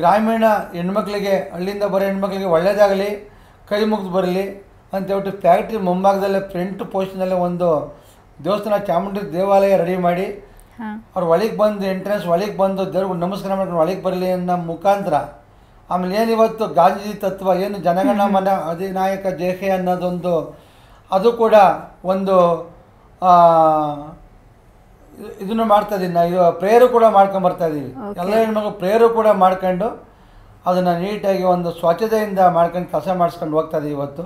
ಗ್ರಾಮೀಣ ಹೆಣ್ಮಕ್ಳಿಗೆ ಹಳ್ಳಿಯಿಂದ ಬರೋ ಹೆಣ್ಮಕ್ಳಿಗೆ ಒಳ್ಳೆಯದಾಗಲಿ ಕೈ ಮುಗಿದು ಬರಲಿ ಅಂತೇಳ್ಬಿಟ್ಟು ಫ್ಯಾಕ್ಟ್ರಿ ಮುಂಭಾಗದಲ್ಲೇ ಫ್ರಂಟ್ ಪೋಸ್ಟ್ನಲ್ಲೇ ಒಂದು ದೇವಸ್ಥಾನ ಚಾಮುಂಡಿ ದೇವಾಲಯ ರೆಡಿ ಮಾಡಿ ಅವ್ರು ಒಳಗೆ ಬಂದು ಎಂಟ್ರೆನ್ಸ್ ಒಳಗೆ ಬಂದು ದೇವ್ರಿಗೆ ನಮಸ್ಕಾರ ಮಾಡ್ಕೊಂಡು ಒಳಗೆ ಬರಲಿ ಅನ್ನೋ ಮುಖಾಂತರ ಆಮೇಲೆ ಏನು ಇವತ್ತು ಗಾಂಧೀಜಿ ತತ್ವ ಏನು ಜನಗಣ ಮನ ಅಧಿನಾಯಕ ಜೇಖೆ ಅನ್ನೋದೊಂದು ಅದು ಕೂಡ ಒಂದು ಇದನ್ನು ಮಾಡ್ತಾ ಇದೀನಿ ನಾ ಇದು ಪ್ರೇಯರು ಕೂಡ ಮಾಡ್ಕೊಂಡು ಬರ್ತಾ ಇದೀವಿ ಎಲ್ಲ ಹೆಣ್ಮಕ್ಳು ಪ್ರೇಯರು ಕೂಡ ಮಾಡ್ಕೊಂಡು ಅದನ್ನು ನೀಟಾಗಿ ಒಂದು ಸ್ವಚ್ಛತೆಯಿಂದ ಮಾಡ್ಕೊಂಡು ಕೆಲಸ ಮಾಡಿಸ್ಕೊಂಡು ಹೋಗ್ತಾ ಇದೀವಿ ಇವತ್ತು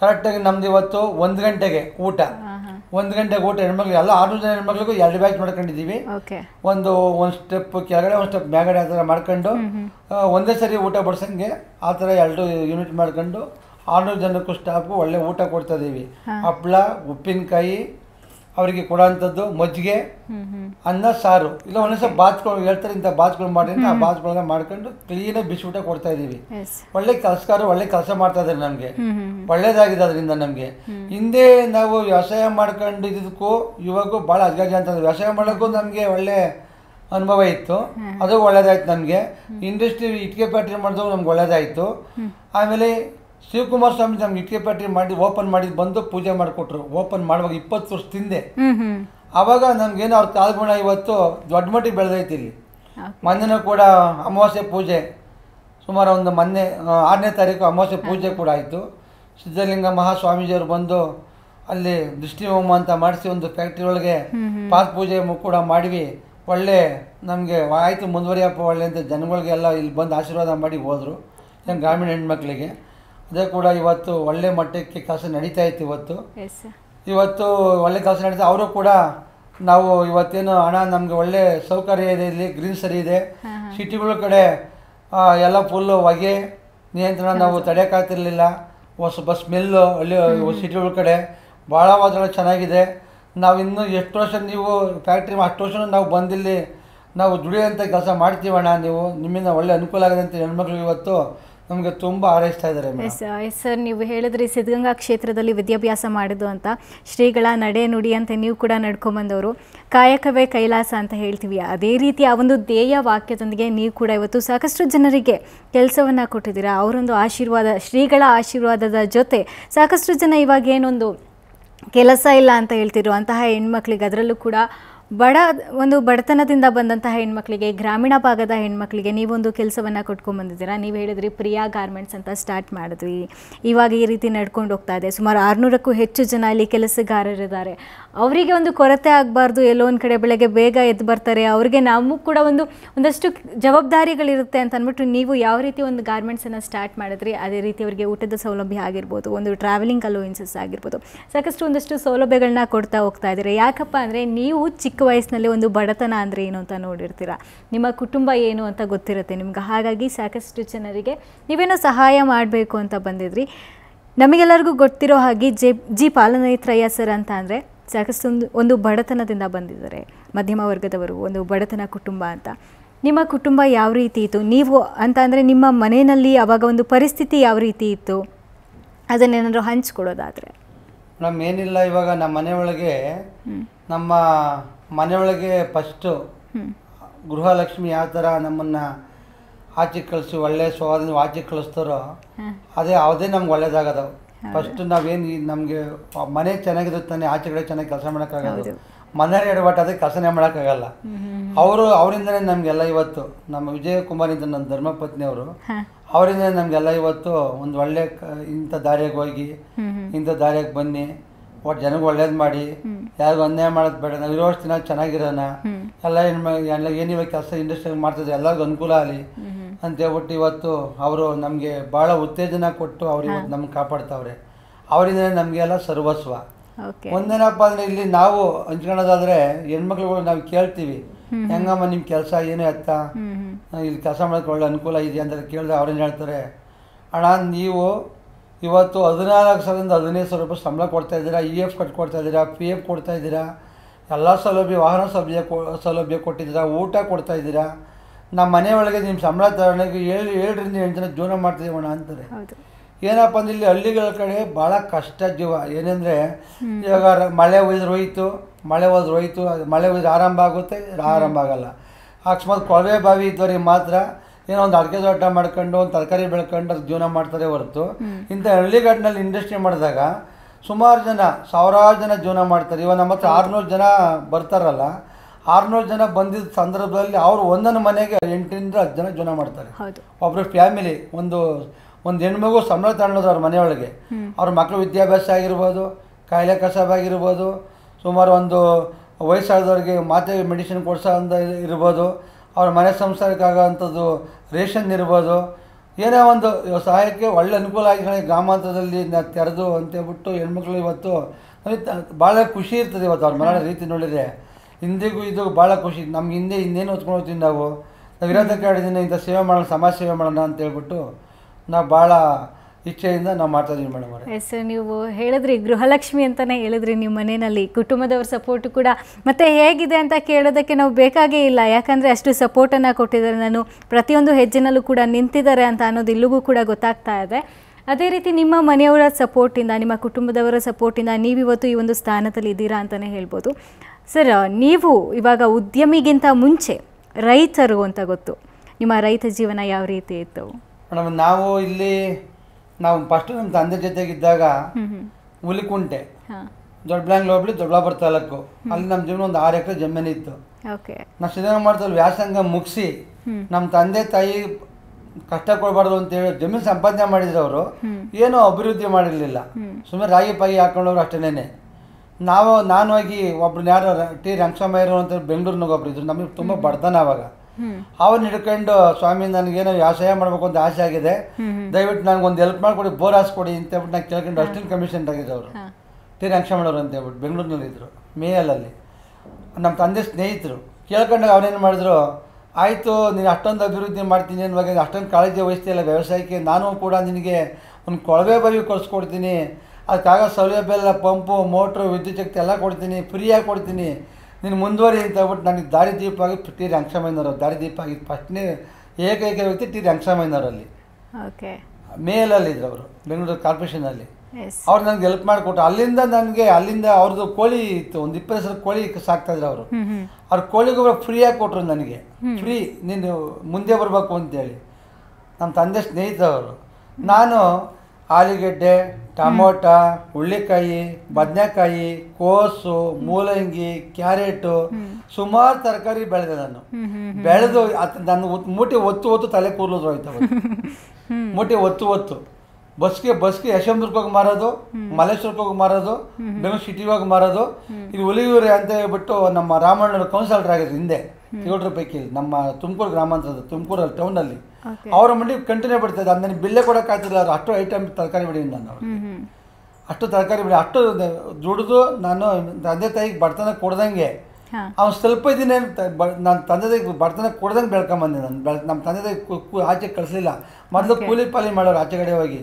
ಕರೆಕ್ಟಾಗಿ ನಮ್ದು ಇವತ್ತು ಒಂದು ಗಂಟೆಗೆ ಊಟ ಒಂದು ಗಂಟೆಗೆ ಊಟ ಹೆಣ್ಮಕ್ಳು ಎಲ್ಲ ಆರು ಜನ ಹೆಣ್ಮಕ್ಳಿಗೂ ಎರಡು ಬ್ಯಾಚ್ ಮಾಡ್ಕೊಂಡಿದ್ದೀವಿ ಒಂದು ಒಂದು ಸ್ಟೆಪ್ ಕೆಳಗಡೆ ಒಂದು ಸ್ಟೆಪ್ ಮ್ಯಾಗಡೆ ಆ ಥರ ಮಾಡ್ಕೊಂಡು ಒಂದೇ ಸರಿ ಊಟ ಬಡ್ಸಂಗೆ ಆ ಥರ ಎರಡು ಯೂನಿಟ್ ಮಾಡ್ಕೊಂಡು ಆರ್ನೂರು ಜನಕ್ಕೂ ಸ್ಟಾಫ್ಗೂ ಒಳ್ಳೆ ಊಟ ಕೊಡ್ತಾ ಇದೀವಿ ಹಪ್ಳ ಉಪ್ಪಿನಕಾಯಿ ಅವರಿಗೆ ಕೊಡೋಂಥದ್ದು ಮಜ್ಜಿಗೆ ಅನ್ನ ಸಾರು ಇಲ್ಲ ಒಂದೊಂದ್ಸಲ ಬಾತ್ಗಳು ಹೇಳ್ತಾರೆ ಇಂಥ ಬಾತ್ಗಳು ಮಾಡಿ ಆ ಬಾತ್ಗಳನ್ನ ಮಾಡ್ಕೊಂಡು ಕ್ಲೀನಾಗಿ ಬಿಸಿಬಿಟ್ಟ ಕೊಡ್ತಾ ಇದ್ದೀವಿ ಒಳ್ಳೆ ಕೆಲಸಕಾರ ಒಳ್ಳೆ ಕೆಲಸ ಮಾಡ್ತಾ ಇದ್ದಾರೆ ನಮಗೆ ಒಳ್ಳೇದಾಗಿದೆ ಅದರಿಂದ ನಮಗೆ ಹಿಂದೆ ನಾವು ವ್ಯವಸಾಯ ಮಾಡ್ಕೊಂಡು ಇವಾಗ ಇವಾಗೂ ಭಾಳ ಅಂತ ವ್ಯವಸಾಯ ಮಾಡೋಕ್ಕೂ ನಮಗೆ ಒಳ್ಳೆ ಅನುಭವ ಇತ್ತು ಅದು ಒಳ್ಳೇದಾಯ್ತು ನಮಗೆ ಇಂಡಸ್ಟ್ರಿ ಇಟ್ಕೆ ಪ್ಯಾಟ್ರಿ ಮಾಡಿದ್ರು ನಮ್ಗೆ ಒಳ್ಳೇದಾಯ್ತು ಆಮೇಲೆ ಶಿವಕುಮಾರ ಸ್ವಾಮಿ ನಮ್ಗೆ ಇಟ್ಕೆ ಫ್ಯಾಕ್ಟ್ರಿ ಮಾಡಿ ಓಪನ್ ಮಾಡಿದ್ದು ಬಂದು ಪೂಜೆ ಮಾಡಿಕೊಟ್ರು ಓಪನ್ ಮಾಡುವಾಗ ಇಪ್ಪತ್ತು ವರ್ಷ ತಿಂದೆ ಅವಾಗ ನಮ್ಗೇನು ಅವ್ರ ಕಾಲ್ಗುಣ ಇವತ್ತು ದೊಡ್ಡ ಮಟ್ಟಿಗೆ ಬೆಳೆದೈತಿ ಇಲ್ಲಿ ಮೊನ್ನೆನೂ ಕೂಡ ಅಮಾವಾಸ್ಯೆ ಪೂಜೆ ಸುಮಾರು ಒಂದು ಮೊನ್ನೆ ಆರನೇ ತಾರೀಕು ಅಮಾವಾಸ್ಯೆ ಪೂಜೆ ಕೂಡ ಆಯಿತು ಸಿದ್ಧಲಿಂಗ ಮಹಾಸ್ವಾಮೀಜಿಯವರು ಬಂದು ಅಲ್ಲಿ ದೃಷ್ಟಿ ಹೋಮ ಅಂತ ಮಾಡಿಸಿ ಒಂದು ಫ್ಯಾಕ್ಟ್ರಿ ಒಳಗೆ ಪಾತ್ ಪೂಜೆ ಕೂಡ ಮಾಡಿವಿ ಒಳ್ಳೆ ನಮಗೆ ಆಯಿತು ಮುಂದುವರಿಯಪ್ಪ ಒಳ್ಳೆ ಅಂತ ಜನಗಳಿಗೆಲ್ಲ ಇಲ್ಲಿ ಬಂದು ಆಶೀರ್ವಾದ ಮಾಡಿ ಹೋದರು ಗ್ರಾಮೀಣ ಹೆಣ್ಮಕ್ಳಿಗೆ ಅದೇ ಕೂಡ ಇವತ್ತು ಒಳ್ಳೆ ಮಟ್ಟಕ್ಕೆ ಕೆಲಸ ನಡೀತಾ ಇತ್ತು ಇವತ್ತು ಇವತ್ತು ಒಳ್ಳೆ ಕೆಲಸ ನಡೀತಾ ಅವರು ಕೂಡ ನಾವು ಇವತ್ತೇನು ಹಣ ನಮಗೆ ಒಳ್ಳೆ ಸೌಕರ್ಯ ಇದೆ ಇಲ್ಲಿ ಗ್ರೀನ್ಸರಿ ಇದೆ ಸಿಟಿಗಳ ಕಡೆ ಎಲ್ಲ ಫುಲ್ಲು ಹೊಗೆ ನಿಯಂತ್ರಣ ನಾವು ತಡೆಯೋಕ್ಕಾಗ್ತಿರ್ಲಿಲ್ಲ ಹೊಸ ಬಸ್ ಸ್ಮೆಲ್ಲು ಹಳ್ಳಿ ಸಿಟಿಗಳ ಕಡೆ ಭಾಳ ವಾತಾವರಣ ಚೆನ್ನಾಗಿದೆ ನಾವು ಇನ್ನೂ ಎಷ್ಟು ವರ್ಷ ನೀವು ಫ್ಯಾಕ್ಟ್ರಿ ಅಷ್ಟು ವರ್ಷ ನಾವು ಬಂದಿಲ್ಲಿ ನಾವು ದುಡಿಯೋಂಥ ಕೆಲಸ ಮಾಡ್ತೀವಣ್ಣ ನೀವು ನಿಮ್ಮಿಂದ ಒಳ್ಳೆ ಅನುಕೂಲ ಆಗಿದೆ ಅಂತ ಹೆಣ್ಮಕ್ಳು ಇವತ್ತು ನಮಗೆ ತುಂಬ ಹಾರೈಸ್ತಾ ಇದ್ದಾರೆ ಎಸ್ ಸರ್ uh, ನೀವು ಹೇಳಿದ್ರಿ ಸಿದ್ಧಗಂಗಾ ಕ್ಷೇತ್ರದಲ್ಲಿ ವಿದ್ಯಾಭ್ಯಾಸ ಮಾಡಿದ್ದು ಅಂತ ಶ್ರೀಗಳ ನಡೆ ನುಡಿ ಅಂತ ನೀವು ಕೂಡ ಬಂದವರು ಕಾಯಕವೇ ಕೈಲಾಸ ಅಂತ ಹೇಳ್ತೀವಿ ಅದೇ ರೀತಿ ಆ ಒಂದು ಧ್ಯೇಯ ವಾಕ್ಯದೊಂದಿಗೆ ನೀವು ಕೂಡ ಇವತ್ತು ಸಾಕಷ್ಟು ಜನರಿಗೆ ಕೆಲಸವನ್ನ ಕೊಟ್ಟಿದ್ದೀರಾ ಅವರೊಂದು ಆಶೀರ್ವಾದ ಶ್ರೀಗಳ ಆಶೀರ್ವಾದದ ಜೊತೆ ಸಾಕಷ್ಟು ಜನ ಇವಾಗ ಏನೊಂದು ಕೆಲಸ ಇಲ್ಲ ಅಂತ ಹೇಳ್ತಿರುವಂತಹ ಹೆಣ್ಮಕ್ಳಿಗೆ ಅದರಲ್ಲೂ ಕೂಡ ಬಡ ಒಂದು ಬಡತನದಿಂದ ಬಂದಂತಹ ಹೆಣ್ಮಕ್ಳಿಗೆ ಗ್ರಾಮೀಣ ಭಾಗದ ಹೆಣ್ಮಕ್ಳಿಗೆ ನೀವೊಂದು ಕೆಲಸವನ್ನು ಕೊಟ್ಕೊಂಡು ಬಂದಿದ್ದೀರಾ ನೀವು ಹೇಳಿದ್ರಿ ಪ್ರಿಯಾ ಗಾರ್ಮೆಂಟ್ಸ್ ಅಂತ ಸ್ಟಾರ್ಟ್ ಮಾಡಿದ್ವಿ ಇವಾಗ ಈ ರೀತಿ ನಡ್ಕೊಂಡು ಹೋಗ್ತಾ ಇದೆ ಸುಮಾರು ಆರುನೂರಕ್ಕೂ ಹೆಚ್ಚು ಜನ ಅಲ್ಲಿ ಕೆಲಸಗಾರರಿದ್ದಾರೆ ಅವರಿಗೆ ಒಂದು ಕೊರತೆ ಆಗಬಾರ್ದು ಎಲ್ಲೋ ಒಂದು ಕಡೆ ಬೆಳಗ್ಗೆ ಬೇಗ ಎದ್ದು ಬರ್ತಾರೆ ಅವರಿಗೆ ನಮಗೂ ಕೂಡ ಒಂದು ಒಂದಷ್ಟು ಜವಾಬ್ದಾರಿಗಳಿರುತ್ತೆ ಅಂತ ಅಂದ್ಬಿಟ್ಟು ನೀವು ಯಾವ ರೀತಿ ಒಂದು ಗಾರ್ಮೆಂಟ್ಸನ್ನು ಸ್ಟಾರ್ಟ್ ಮಾಡಿದ್ರಿ ಅದೇ ರೀತಿ ಅವರಿಗೆ ಊಟದ ಸೌಲಭ್ಯ ಆಗಿರ್ಬೋದು ಒಂದು ಟ್ರಾವೆಲಿಂಗ್ ಅಲೋಯೆನ್ಸಸ್ ಆಗಿರ್ಬೋದು ಸಾಕಷ್ಟು ಒಂದಷ್ಟು ಸೌಲಭ್ಯಗಳನ್ನ ಕೊಡ್ತಾ ಹೋಗ್ತಾ ಇದ್ದೀರಿ ಯಾಕಪ್ಪ ಅಂದರೆ ನೀವು ಚಿಕ್ಕ ವಯಸ್ಸಿನಲ್ಲಿ ಒಂದು ಬಡತನ ಅಂದರೆ ಏನು ಅಂತ ನೋಡಿರ್ತೀರ ನಿಮ್ಮ ಕುಟುಂಬ ಏನು ಅಂತ ಗೊತ್ತಿರುತ್ತೆ ನಿಮ್ಗೆ ಹಾಗಾಗಿ ಸಾಕಷ್ಟು ಜನರಿಗೆ ನೀವೇನೋ ಸಹಾಯ ಮಾಡಬೇಕು ಅಂತ ಬಂದಿದ್ರಿ ನಮಗೆಲ್ಲರಿಗೂ ಗೊತ್ತಿರೋ ಹಾಗೆ ಜೆ ಜಿ ಪಾಲನೈತ್ರಯ್ಯ ಸರ್ ಅಂತ ಅಂದರೆ ಸಾಕಷ್ಟೊಂದು ಒಂದು ಬಡತನದಿಂದ ಬಂದಿದ್ದಾರೆ ಮಧ್ಯಮ ವರ್ಗದವರು ಒಂದು ಬಡತನ ಕುಟುಂಬ ಅಂತ ನಿಮ್ಮ ಕುಟುಂಬ ಯಾವ ರೀತಿ ಇತ್ತು ನೀವು ಅಂತ ಅಂದರೆ ನಿಮ್ಮ ಮನೆಯಲ್ಲಿ ಅವಾಗ ಒಂದು ಪರಿಸ್ಥಿತಿ ಯಾವ ರೀತಿ ಇತ್ತು ಅದನ್ನೇನಾದರೂ ಹಂಚ್ಕೊಡೋದಾದರೆ ಮೇಡಮ್ ಏನಿಲ್ಲ ಇವಾಗ ನಮ್ಮ ಮನೆಯೊಳಗೆ ನಮ್ಮ ಮನೆಯೊಳಗೆ ಫಸ್ಟು ಗೃಹಲಕ್ಷ್ಮಿ ಯಾವ ಥರ ನಮ್ಮನ್ನು ಆಚೆ ಕಳಿಸಿ ಒಳ್ಳೆ ಸ್ವಾದ ಆಚೆ ಕಳಿಸ್ತಾರೋ ಅದೇ ಅದೇ ನಮ್ಗೆ ಒಳ್ಳೇದಾಗದವು ಫಸ್ಟ್ ನಾವೇನು ನಮಗೆ ಮನೆ ಚೆನ್ನಾಗಿರುತ್ತಾನೆ ಆಚೆ ಕಡೆ ಚೆನ್ನಾಗಿ ಕೆಲಸ ಮಾಡೋಕ್ಕಾಗಲ್ಲ ಮನೆ ಎಡವಟ್ಟು ಅದಕ್ಕೆ ಕೆಲಸನೇ ಮಾಡೋಕ್ಕಾಗಲ್ಲ ಅವರು ಅವರಿಂದನೇ ನಮಗೆಲ್ಲ ಇವತ್ತು ನಮ್ಮ ವಿಜಯ ಕುಮಾರ್ ಇದ್ದ ನನ್ನ ಧರ್ಮಪತ್ನಿಯವರು ಅವರಿಂದನೇ ನಮಗೆಲ್ಲ ಇವತ್ತು ಒಂದು ಒಳ್ಳೆ ಇಂಥ ದಾರಿಯಾಗಿ ಹೋಗಿ ಇಂಥ ದಾರಿಯಾಗಿ ಬನ್ನಿ ಒಟ್ಟು ಜನಕ್ಕೆ ಒಳ್ಳೇದು ಮಾಡಿ ಯಾರಿಗೂ ಅನ್ಯಾಯ ಮಾಡೋದು ಬೇಡ ನಾವು ಇರೋಷ್ಟು ದಿನ ಚೆನ್ನಾಗಿರೋಣ ಎಲ್ಲ ಎಲ್ಲ ಏನಿವ ಕೆಲಸ ಇಂಡಸ್ಟ್ರಿ ಮಾಡ್ತಿದ್ರೆ ಎಲ್ಲರಿಗೂ ಅನುಕೂಲ ಆಗಲಿ ಅಂತ ಹೇಳ್ಬಿಟ್ಟು ಇವತ್ತು ಅವರು ನಮಗೆ ಭಾಳ ಉತ್ತೇಜನ ಕೊಟ್ಟು ಅವ್ರಿಗೆ ನಮ್ಗೆ ಕಾಪಾಡ್ತಾವ್ರೆ ಅವರಿಂದ ನಮಗೆಲ್ಲ ಸರ್ವಸ್ವ ಒಂದೇನಪ್ಪ ಅಂದರೆ ಇಲ್ಲಿ ನಾವು ಹಂಚ್ಕೊಳ್ಳೋದಾದ್ರೆ ಹೆಣ್ಮಕ್ಳುಗಳು ನಾವು ಕೇಳ್ತೀವಿ ಹೆಂಗಮ್ಮ ನಿಮ್ಮ ಕೆಲಸ ಏನು ಅತ್ತ ಇಲ್ಲಿ ಕೆಲಸ ಮಾಡೋದಕ್ಕೆ ಒಳ್ಳೆ ಅನುಕೂಲ ಇದೆ ಅಂತ ಕೇಳಿದ್ರೆ ಅವ್ರೇನು ಹೇಳ್ತಾರೆ ಅಣ್ಣ ನೀವು ಇವತ್ತು ಹದಿನಾಲ್ಕು ಸಾವಿರದಿಂದ ಹದಿನೈದು ಸಾವಿರ ರೂಪಾಯಿ ಸಂಬಳ ಕೊಡ್ತಾಯಿದ್ದೀರಾ ಇ ಎಫ್ ಕಟ್ ಇದ್ದೀರಾ ಪಿ e ಎಫ್ ಇದ್ದೀರಾ ಎಲ್ಲ ಸೌಲಭ್ಯ ವಾಹನ ಸೌಲಭ್ಯ ಸೌಲಭ್ಯ ಕೊಟ್ಟಿದ್ದೀರಾ ಊಟ ಕೊಡ್ತಾ ಇದ್ದೀರಾ ನಮ್ಮ ಮನೆಯೊಳಗೆ ನಿಮ್ಮ ಸಂಬಳ ತಗೊಳ್ಳೋಕೆ ಏಳು ಏಳರಿಂದ ಎಂಟು ಜನ ಜೀವನ ಮಾಡ್ತಿದ್ದೀವೋಣ ಅಂತಾರೆ ಏನಪ್ಪ ಅಂದ್ರೆ ಇಲ್ಲಿ ಹಳ್ಳಿಗಳ ಕಡೆ ಭಾಳ ಕಷ್ಟ ಜೀವ ಏನಂದರೆ ಇವಾಗ ಮಳೆ ಒಯ್ದು ಹೋಯ್ತು ಮಳೆ ಹೋದ್ರೆ ಹೋಯ್ತು ಅದು ಮಳೆ ಒಯ್ದು ಆರಂಭ ಆಗುತ್ತೆ ಆರಂಭ ಆಗಲ್ಲ ಅಕಸ್ಮಾತ್ ಕೊಳವೆ ಬಾವಿ ಇದ್ದವರಿಗೆ ಮಾತ್ರ ಏನೋ ಒಂದು ಅಡಿಕೆ ತೋಟ ಮಾಡ್ಕೊಂಡು ಒಂದು ತರಕಾರಿ ಬೆಳ್ಕೊಂಡು ಅದು ಜೀವನ ಮಾಡ್ತಾರೆ ಹೊರತು ಇಂಥ ಹಳ್ಳಿಗಾಡಿನಲ್ಲಿ ಇಂಡಸ್ಟ್ರಿ ಮಾಡಿದಾಗ ಸುಮಾರು ಜನ ಸಾವಿರಾರು ಜನ ಜೀವನ ಮಾಡ್ತಾರೆ ಇವಾಗ ನಮ್ಮ ಹತ್ರ ಆರುನೂರು ಜನ ಬರ್ತಾರಲ್ಲ ಆರುನೂರು ಜನ ಬಂದಿದ್ದ ಸಂದರ್ಭದಲ್ಲಿ ಅವರು ಒಂದೊಂದು ಮನೆಗೆ ಎಂಟರಿಂದ ಹತ್ತು ಜನ ಜೀವನ ಮಾಡ್ತಾರೆ ಒಬ್ಬರು ಫ್ಯಾಮಿಲಿ ಒಂದು ಒಂದು ಹೆಣ್ಮಗು ಸಂಬಳ ತಗೊಳ್ಳೋದು ಅವ್ರ ಮನೆಯೊಳಗೆ ಅವ್ರ ಮಕ್ಕಳು ವಿದ್ಯಾಭ್ಯಾಸ ಆಗಿರ್ಬೋದು ಕಾಯಿಲೆ ಕಸಬ್ ಆಗಿರ್ಬೋದು ಸುಮಾರು ಒಂದು ವಯಸ್ಸಾದವ್ರಿಗೆ ಮಾತೆ ಮೆಡಿಸಿನ್ ಕೊಡ್ಸೋ ಅಂತ ಇರ್ಬೋದು ಅವ್ರ ಮನೆ ಸಂಸಾರಕ್ಕಾಗೋವಂಥದ್ದು ರೇಷನ್ ಇರ್ಬೋದು ಏನೇ ಒಂದು ಸಹಾಯಕ್ಕೆ ಒಳ್ಳೆ ಅನುಕೂಲ ಆಗಿ ಗ್ರಾಮಾಂತರದಲ್ಲಿ ತೆರೆದು ಅಂತೇಳ್ಬಿಟ್ಟು ಹೆಣ್ಮಕ್ಳು ಇವತ್ತು ಭಾಳ ಖುಷಿ ಇರ್ತದೆ ಇವತ್ತು ಅವ್ರ ಮನೆಯ ರೀತಿ ನೋಡಿದರೆ ಹಿಂದಿಗೂ ಇದು ಭಾಳ ಖುಷಿ ನಮ್ಗೆ ಹಿಂದೆ ಇನ್ನೇನು ಹೊತ್ಕೊಂಡು ಹೋಗ್ತೀನಿ ನಾವು ನಾವು ಇರೋದಕ್ಕೆ ಇಂಥ ಸೇವೆ ಮಾಡೋಣ ಸಮಾಜ ಸೇವೆ ಮಾಡೋಣ ಅಂತೇಳ್ಬಿಟ್ಟು ನಾವು ಭಾಳ ಇಚ್ಛೆಯಿಂದ ನಾವು ಮಾಡ್ತಾ ಸರ್ ನೀವು ಹೇಳಿದ್ರಿ ಗೃಹಲಕ್ಷ್ಮಿ ಅಂತಲೇ ಹೇಳಿದ್ರಿ ನಿಮ್ಮ ಮನೆಯಲ್ಲಿ ಕುಟುಂಬದವ್ರ ಸಪೋರ್ಟ್ ಕೂಡ ಮತ್ತೆ ಹೇಗಿದೆ ಅಂತ ಕೇಳೋದಕ್ಕೆ ನಾವು ಬೇಕಾಗೇ ಇಲ್ಲ ಯಾಕಂದರೆ ಅಷ್ಟು ಸಪೋರ್ಟನ್ನು ಕೊಟ್ಟಿದ್ದಾರೆ ನಾನು ಪ್ರತಿಯೊಂದು ಹೆಜ್ಜೆನಲ್ಲೂ ಕೂಡ ನಿಂತಿದ್ದಾರೆ ಅಂತ ಅನ್ನೋದು ಇಲ್ಲಿಗೂ ಕೂಡ ಗೊತ್ತಾಗ್ತಾ ಇದೆ ಅದೇ ರೀತಿ ನಿಮ್ಮ ಮನೆಯವರ ಸಪೋರ್ಟಿಂದ ನಿಮ್ಮ ಕುಟುಂಬದವರ ಸಪೋರ್ಟಿಂದ ನೀವಿವತ್ತು ಈ ಒಂದು ಸ್ಥಾನದಲ್ಲಿ ಇದ್ದೀರಾ ಅಂತಲೇ ಹೇಳ್ಬೋದು ಸರ್ ನೀವು ಇವಾಗ ಉದ್ಯಮಿಗಿಂತ ಮುಂಚೆ ರೈತರು ಅಂತ ಗೊತ್ತು ನಿಮ್ಮ ರೈತ ಜೀವನ ಯಾವ ರೀತಿ ಇತ್ತು ಮೇಡಮ್ ನಾವು ಇಲ್ಲಿ ನಾವು ಫಸ್ಟ್ ನಮ್ಮ ತಂದೆ ಜೊತೆಗಿದ್ದಾಗ ಹುಲಿಕುಂಟೆ ದೊಡ್ಡ ಹೋಗ್ಲಿ ದೊಡ್ಡಬಳ್ಳಾಪುರ ತಾಲೂಕು ಅಲ್ಲಿ ನಮ್ಮ ಜೀವನ ಒಂದು ಆರು ಎಕರೆ ಜಮೀನು ಇತ್ತು ನಾವು ಶ್ರೀರಂಗ ಮಾಡ್ತಲ್ಲಿ ವ್ಯಾಸಂಗ ಮುಗಿಸಿ ನಮ್ಮ ತಂದೆ ತಾಯಿ ಕಷ್ಟ ಕೊಡಬಾರ್ದು ಅಂತೇಳಿ ಜಮೀನು ಸಂಪಾದನೆ ಮಾಡಿದ್ರವರು ಏನೂ ಅಭಿವೃದ್ಧಿ ಮಾಡಿರಲಿಲ್ಲ ಸುಮ್ಮನೆ ರಾಗಿ ಪಾಯಿ ಹಾಕೊಂಡವ್ರು ಅಷ್ಟೇನೆ ನಾವು ನಾನು ಹೋಗಿ ಒಬ್ರು ಯಾರು ಟಿ ರಂಗಸ್ವಾಮಿ ಅಂತ ಬೆಂಗಳೂರಿನಾಗ ಒಬ್ರು ಇದ್ರು ನಮಗೆ ತುಂಬ ಬಡತನ ಅವಾಗ ಅವನ್ ಹಿಡ್ಕೊಂಡು ಸ್ವಾಮಿ ನನಗೇನೋ ವ್ಯವಸಾಯ ಮಾಡಬೇಕು ಅಂತ ಆಸೆ ಆಗಿದೆ ದಯವಿಟ್ಟು ಒಂದು ಹೆಲ್ಪ್ ಮಾಡಿಕೊಡಿ ಬೋರ್ ಹಾಸ್ಕೊಡಿ ಅಂತ ಹೇಳ್ಬಿಟ್ಟು ನಾನು ಕೇಳ್ಕೊಂಡು ಅಷ್ಟಿನ ಕಮಿಷನ್ ಅವರು ಟಿ ಮಾಡೋರು ಅಂತ ಹೇಳ್ಬಿಟ್ಟು ಬೆಂಗಳೂರಿನಲ್ಲಿದ್ದರು ಮೇಯಲಲ್ಲಿ ನಮ್ಮ ತಂದೆ ಸ್ನೇಹಿತರು ಕೇಳ್ಕೊಂಡಾಗ ಅವನೇನು ಮಾಡಿದ್ರು ಆಯಿತು ನೀನು ಅಷ್ಟೊಂದು ಅಭಿವೃದ್ಧಿ ಮಾಡ್ತೀನಿ ಅನ್ನುವಾಗ ಅಷ್ಟೊಂದು ಕಾಳಜಿ ವಹಿಸ್ತಿಲ್ಲ ವ್ಯವಸಾಯಕ್ಕೆ ನಾನು ಕೂಡ ನಿನಗೆ ಒಂದು ಕೊಳವೆ ಬಾವಿ ಕೊಡಿಸ್ಕೊಡ್ತೀನಿ ಅದಕ್ಕಾಗ ಸೌಲಭ್ಯ ಎಲ್ಲ ಪಂಪು ಮೋಟ್ರು ವಿದ್ಯುತ್ ಶಕ್ತಿ ಎಲ್ಲ ಕೊಡ್ತೀನಿ ಫ್ರೀಯಾಗಿ ಕೊಡ್ತೀನಿ ನೀನು ಮುಂದುವರಿ ಅಂತ ಹೇಳ್ಬಿಟ್ಟು ನನಗೆ ಆಗಿ ಟಿ ರಂಗಸಾಮಯ್ಯನವರು ದಾರಿದೀಪ ಆಗಿ ಫಸ್ಟ್ನೇ ಏಕೈಕ ವ್ಯಕ್ತಿ ಟಿ ಅಲ್ಲಿ ಓಕೆ ಇದ್ರು ಅವರು ಬೆಂಗಳೂರು ಕಾರ್ಪೊರೇಷನಲ್ಲಿ ಅವ್ರು ನನಗೆ ಹೆಲ್ಪ್ ಮಾಡಿಕೊಟ್ರು ಅಲ್ಲಿಂದ ನನಗೆ ಅಲ್ಲಿಂದ ಅವ್ರದ್ದು ಕೋಳಿ ಇತ್ತು ಒಂದು ಇಪ್ಪತ್ತು ಸಾವಿರ ಕೋಳಿ ಸಾಕ್ತಾಯಿದ್ರು ಅವರು ಅವ್ರ ಕೋಳಿ ಫ್ರೀಯಾಗಿ ಕೊಟ್ಟರು ನನಗೆ ಫ್ರೀ ನೀನು ಮುಂದೆ ಬರಬೇಕು ಅಂತೇಳಿ ನಮ್ಮ ತಂದೆ ಅವರು ನಾನು ಆಲೂಗಡ್ಡೆ ಟಮೋಟ ಹುಳ್ಳಿಕಾಯಿ ಬದನೆಕಾಯಿ ಕೋಸು ಮೂಲಂಗಿ ಕ್ಯಾರೆಟು ಸುಮಾರು ತರಕಾರಿ ಬೆಳೆದೆ ನಾನು ಬೆಳೆದು ನಾನು ಮೂಟೆ ಒತ್ತು ಒತ್ತು ತಲೆ ಕೂದಲು ಹೋಯ್ತವ ಮೂಟೆ ಒತ್ತು ಒತ್ತು ಬಸ್ಗೆ ಬಸ್ಗೆ ಯಶವಂತಪುರಕ್ಕೆ ಹೋಗಿ ಮಾರೋದು ಮಲೇಶ್ವರಕ್ಕೆ ಹೋಗಿ ಮಾರೋದು ಬೆಂಗಳೂರು ಸಿಟಿಗೆ ಹೋಗಿ ಮಾರೋದು ಇಲ್ಲಿ ಹುಲಿಯೂರಿ ಅಂತ ಹೇಳ್ಬಿಟ್ಟು ನಮ್ಮ ರಾಮಾಯಣ ಕೌನ್ಸಿಲರ್ ಆಗಿದ್ರು ಹಿಂದೆ ಏಳು ಪೈಕಿ ನಮ್ಮ ತುಮಕೂರು ಗ್ರಾಮಾಂತರದ ತುಮಕೂರಲ್ಲಿ ಟೌನಲ್ಲಿ ಅವರ ಮಂಡಿ ಕಂಟಿನ್ಯೂ ಅಂದ್ರೆ ಅದನ್ನ ಬಿಲ್ಲೆ ಕೊಡೋಕ್ಕಾಗ್ತಿಲ್ಲ ಅವ್ರು ಅಷ್ಟು ಐಟಮ್ ತರಕಾರಿ ಬಿಡಿ ನಾನು ಅಷ್ಟು ತರಕಾರಿ ಬಿಡಿ ಅಷ್ಟು ದುಡಿದು ನಾನು ತಂದೆ ತಾಯಿಗೆ ಬಡತನ ಕೊಡ್ದಂಗೆ ಅವ್ನು ಸ್ವಲ್ಪ ದಿನ ನನ್ನ ತಂದೆ ತಾಯಿಗೆ ಬಡತನ ಕೊಡ್ದಂಗೆ ಬೆಳ್ಕೊಂಬಂದೆ ನಾನು ಬೆಳ ನಮ್ಮ ತಂದೆ ತಾಯಿ ಆಚೆ ಕಳಿಸಲಿಲ್ಲ ಮೊದಲು ಕೂಲಿ ಪಾಲಿ ಮಾಡೋರು ಆಚೆ ಕಡೆ ಹೋಗಿ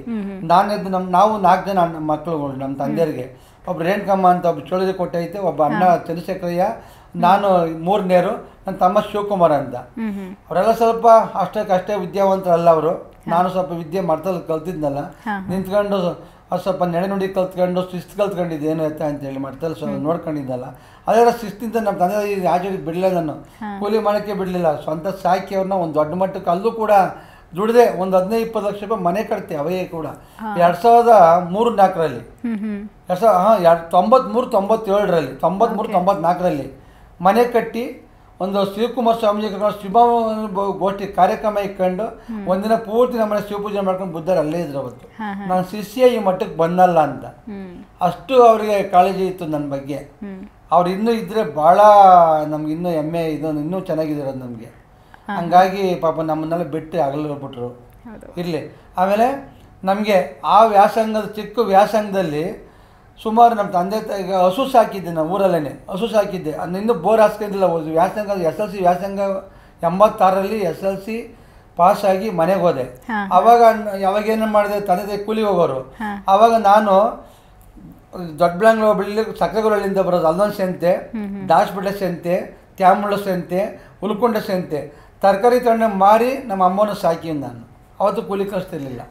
ನಾನು ನಮ್ಮ ನಾವು ನಾಲ್ಕು ಜನ ಮಕ್ಕಳು ನಮ್ಮ ತಂದೆಯರಿಗೆ ಒಬ್ಬ ರೇಣುಕಮ್ಮ ಅಂತ ಒಬ್ಬ ಚೋಳದಿ ಕೊಟ್ಟೈತೆ ಒಬ್ಬ ಅಣ್ಣ ಚಂದ್ರಶೇಖರಯ್ಯ ನಾನು ಮೂರನೇರು ನನ್ನ ತಮ್ಮ ಶಿವಕುಮಾರ್ ಅಂತ ಅವರೆಲ್ಲ ಸ್ವಲ್ಪ ಅಷ್ಟಕ್ಕಷ್ಟೇ ವಿದ್ಯಾವಂತರಲ್ಲ ಅವರು ನಾನು ಸ್ವಲ್ಪ ವಿದ್ಯೆ ಮರ್ತಲ್ಲಿ ಕಲ್ತಿದ್ನಲ್ಲ ನಿಂತ್ಕೊಂಡು ಸ್ವಲ್ಪ ನೆಡೆ ನುಡಿ ಕಲ್ತ್ಕೊಂಡು ಶಿಸ್ತು ಕಲ್ತ್ಕೊಂಡಿದ್ದೆ ಏನು ಎತ್ತ ಅಂತೇಳಿ ಮರ್ತಲ್ಲಿ ಸ್ವಲ್ಪ ನೋಡ್ಕೊಂಡಿದ್ದಲ್ಲ ಅದೆಲ್ಲ ಶಿಸ್ತಿಂದ ನಮ್ಮ ತಂದೆ ಆಚೆ ಬಿಡಲಿಲ್ಲ ನಾನು ಕೂಲಿ ಮಾಡೋಕ್ಕೆ ಬಿಡಲಿಲ್ಲ ಸ್ವಂತ ಸಾಕಿ ಅವ್ರನ್ನ ಒಂದು ದೊಡ್ಡ ಮಟ್ಟಕ್ಕೆ ಅಲ್ಲೂ ಕೂಡ ದುಡಿದೆ ಒಂದು ಹದಿನೈದು ಇಪ್ಪತ್ತು ಲಕ್ಷ ರೂಪಾಯಿ ಮನೆ ಕಟ್ತೆ ಅವೇ ಕೂಡ ಎರಡು ಸಾವಿರದ ಮೂರು ನಾಲ್ಕರಲ್ಲಿ ಎರಡು ಸಾವಿರ ಹಾಂ ಎರಡು ತೊಂಬತ್ಮೂರು ತೊಂಬತ್ತೇಳರಲ್ಲಿ ತೊಂಬತ್ಮೂರು ತೊಂಬತ್ನಾಲ್ಕರಲ್ಲಿ ಮನೆ ಕಟ್ಟಿ ಒಂದು ಶಿವಕುಮಾರ್ ಸ್ವಾಮೀಜಿ ಶುಭ ಗೋಷ್ಠಿ ಕಾರ್ಯಕ್ರಮ ಇಟ್ಕೊಂಡು ಒಂದಿನ ಪೂರ್ತಿ ನಮ್ಮನೆ ಶಿವಪೂಜೆ ಮಾಡ್ಕೊಂಡು ಬುದ್ಧರು ಅಲ್ಲೇ ಇದ್ರು ಅವತ್ತು ನಾನು ಶಿಷ್ಯ ಈ ಮಟ್ಟಕ್ಕೆ ಬಂದಲ್ಲ ಅಂತ ಅಷ್ಟು ಅವರಿಗೆ ಕಾಳಜಿ ಇತ್ತು ನನ್ನ ಬಗ್ಗೆ ಅವ್ರು ಇನ್ನೂ ಇದ್ರೆ ಭಾಳ ನಮ್ಗೆ ಇನ್ನೂ ಹೆಮ್ಮೆ ಇದು ಇನ್ನೂ ಚೆನ್ನಾಗಿದಿರೋದು ನಮಗೆ ಹಂಗಾಗಿ ಪಾಪ ನಮ್ಮನ್ನೆಲ್ಲ ಬಿಟ್ಟು ಅಗಲಿಬಿಟ್ರು ಇರಲಿ ಆಮೇಲೆ ನಮಗೆ ಆ ವ್ಯಾಸಂಗದ ಚಿಕ್ಕ ವ್ಯಾಸಂಗದಲ್ಲಿ ಸುಮಾರು ನಮ್ಮ ತಂದೆ ತಾಯಿಗ ಹಸು ಸಾಕಿದ್ದೆ ನಾನು ಊರಲ್ಲೇ ಹಸು ಸಾಕಿದ್ದೆ ಇನ್ನೂ ಬೋರ್ ಹಾಸ್ಕೊಂಡಿಲ್ಲ ಓದಿ ವ್ಯಾಸಂಗ ಎಸ್ ಎಲ್ ಸಿ ವ್ಯಾಸಂಗ ಎಂಬತ್ತಾರರಲ್ಲಿ ಎಸ್ ಎಲ್ ಸಿ ಆಗಿ ಮನೆಗೆ ಹೋದೆ ಅವಾಗ ಯಾವಾಗ ಏನೇನು ಮಾಡಿದೆ ತಂದೆ ತಾಯಿ ಕೂಲಿ ಹೋಗೋರು ಅವಾಗ ನಾನು ದೊಡ್ಡ ಬ್ಲಾಂಗ್ಲೋ ಬಿಡ್ಲಿ ಸಕ್ರೆಗೊರಳಿಂದ ಬರೋದು ಅಲ್ಲೊಂದು ಸೆಂತೆ ದಾಸ್ಬಿಟ್ಟ ಸೆಂತೆ ತ್ಯಾಮುಳ್ಳ ಸೆಂತೆ ಉಲ್ಕೊಂಡ ಸೆಂತೆ ತರಕಾರಿ ತಣ್ಣ ಮಾರಿ ನಮ್ಮ ಅಮ್ಮನ ಸಾಕಿ ನಾನು ಅವತ್ತು ಕೂಲಿ ಕಳಿಸ್ತಿರ್ಲಿಲ್ಲ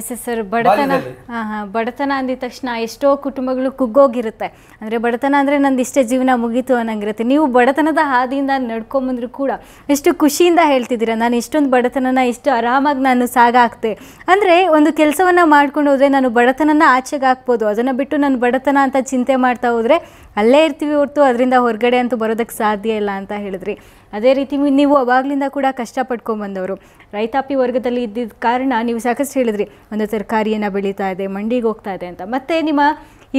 ಎಸ್ ಎಸ್ ಸರ್ ಬಡತನ ಹಾಂ ಹಾಂ ಬಡತನ ಅಂದಿದ ತಕ್ಷಣ ಎಷ್ಟೋ ಕುಟುಂಬಗಳು ಕುಗ್ಗೋಗಿರುತ್ತೆ ಅಂದರೆ ಬಡತನ ಅಂದರೆ ನಂದು ಇಷ್ಟೇ ಜೀವನ ಮುಗೀತು ಅನ್ನಂಗಿರುತ್ತೆ ನೀವು ಬಡತನದ ಹಾದಿಯಿಂದ ನಡ್ಕೊಂಬಂದ್ರು ಕೂಡ ಎಷ್ಟು ಖುಷಿಯಿಂದ ಹೇಳ್ತಿದ್ದೀರಾ ನಾನು ಇಷ್ಟೊಂದು ಬಡತನನ ಇಷ್ಟು ಆರಾಮಾಗಿ ನಾನು ಸಾಗಾಕ್ತೆ ಅಂದರೆ ಒಂದು ಕೆಲಸವನ್ನು ಮಾಡ್ಕೊಂಡು ಹೋದರೆ ನಾನು ಬಡತನನ ಆಚೆಗೆ ಹಾಕ್ಬೋದು ಅದನ್ನು ಬಿಟ್ಟು ನಾನು ಬಡತನ ಅಂತ ಚಿಂತೆ ಮಾಡ್ತಾ ಹೋದರೆ ಅಲ್ಲೇ ಇರ್ತೀವಿ ಹೊರತು ಅದರಿಂದ ಹೊರಗಡೆ ಅಂತೂ ಬರೋದಕ್ಕೆ ಸಾಧ್ಯ ಇಲ್ಲ ಅಂತ ಹೇಳಿದ್ರಿ ಅದೇ ರೀತಿ ನೀವು ಅವಾಗಲಿಂದ ಕೂಡ ಕಷ್ಟ ಬಂದವರು ರೈತಾಪಿ ವರ್ಗದಲ್ಲಿ ಇದ್ದಿದ್ದ ಕಾರಣ ನೀವು ಸಾಕಷ್ಟು ಹೇಳಿದ್ರಿ ಒಂದು ತರಕಾರಿಯನ್ನು ಬೆಳೀತಾ ಇದೆ ಮಂಡಿಗೆ ಹೋಗ್ತಾ ಇದೆ ಅಂತ ಮತ್ತೆ ನಿಮ್ಮ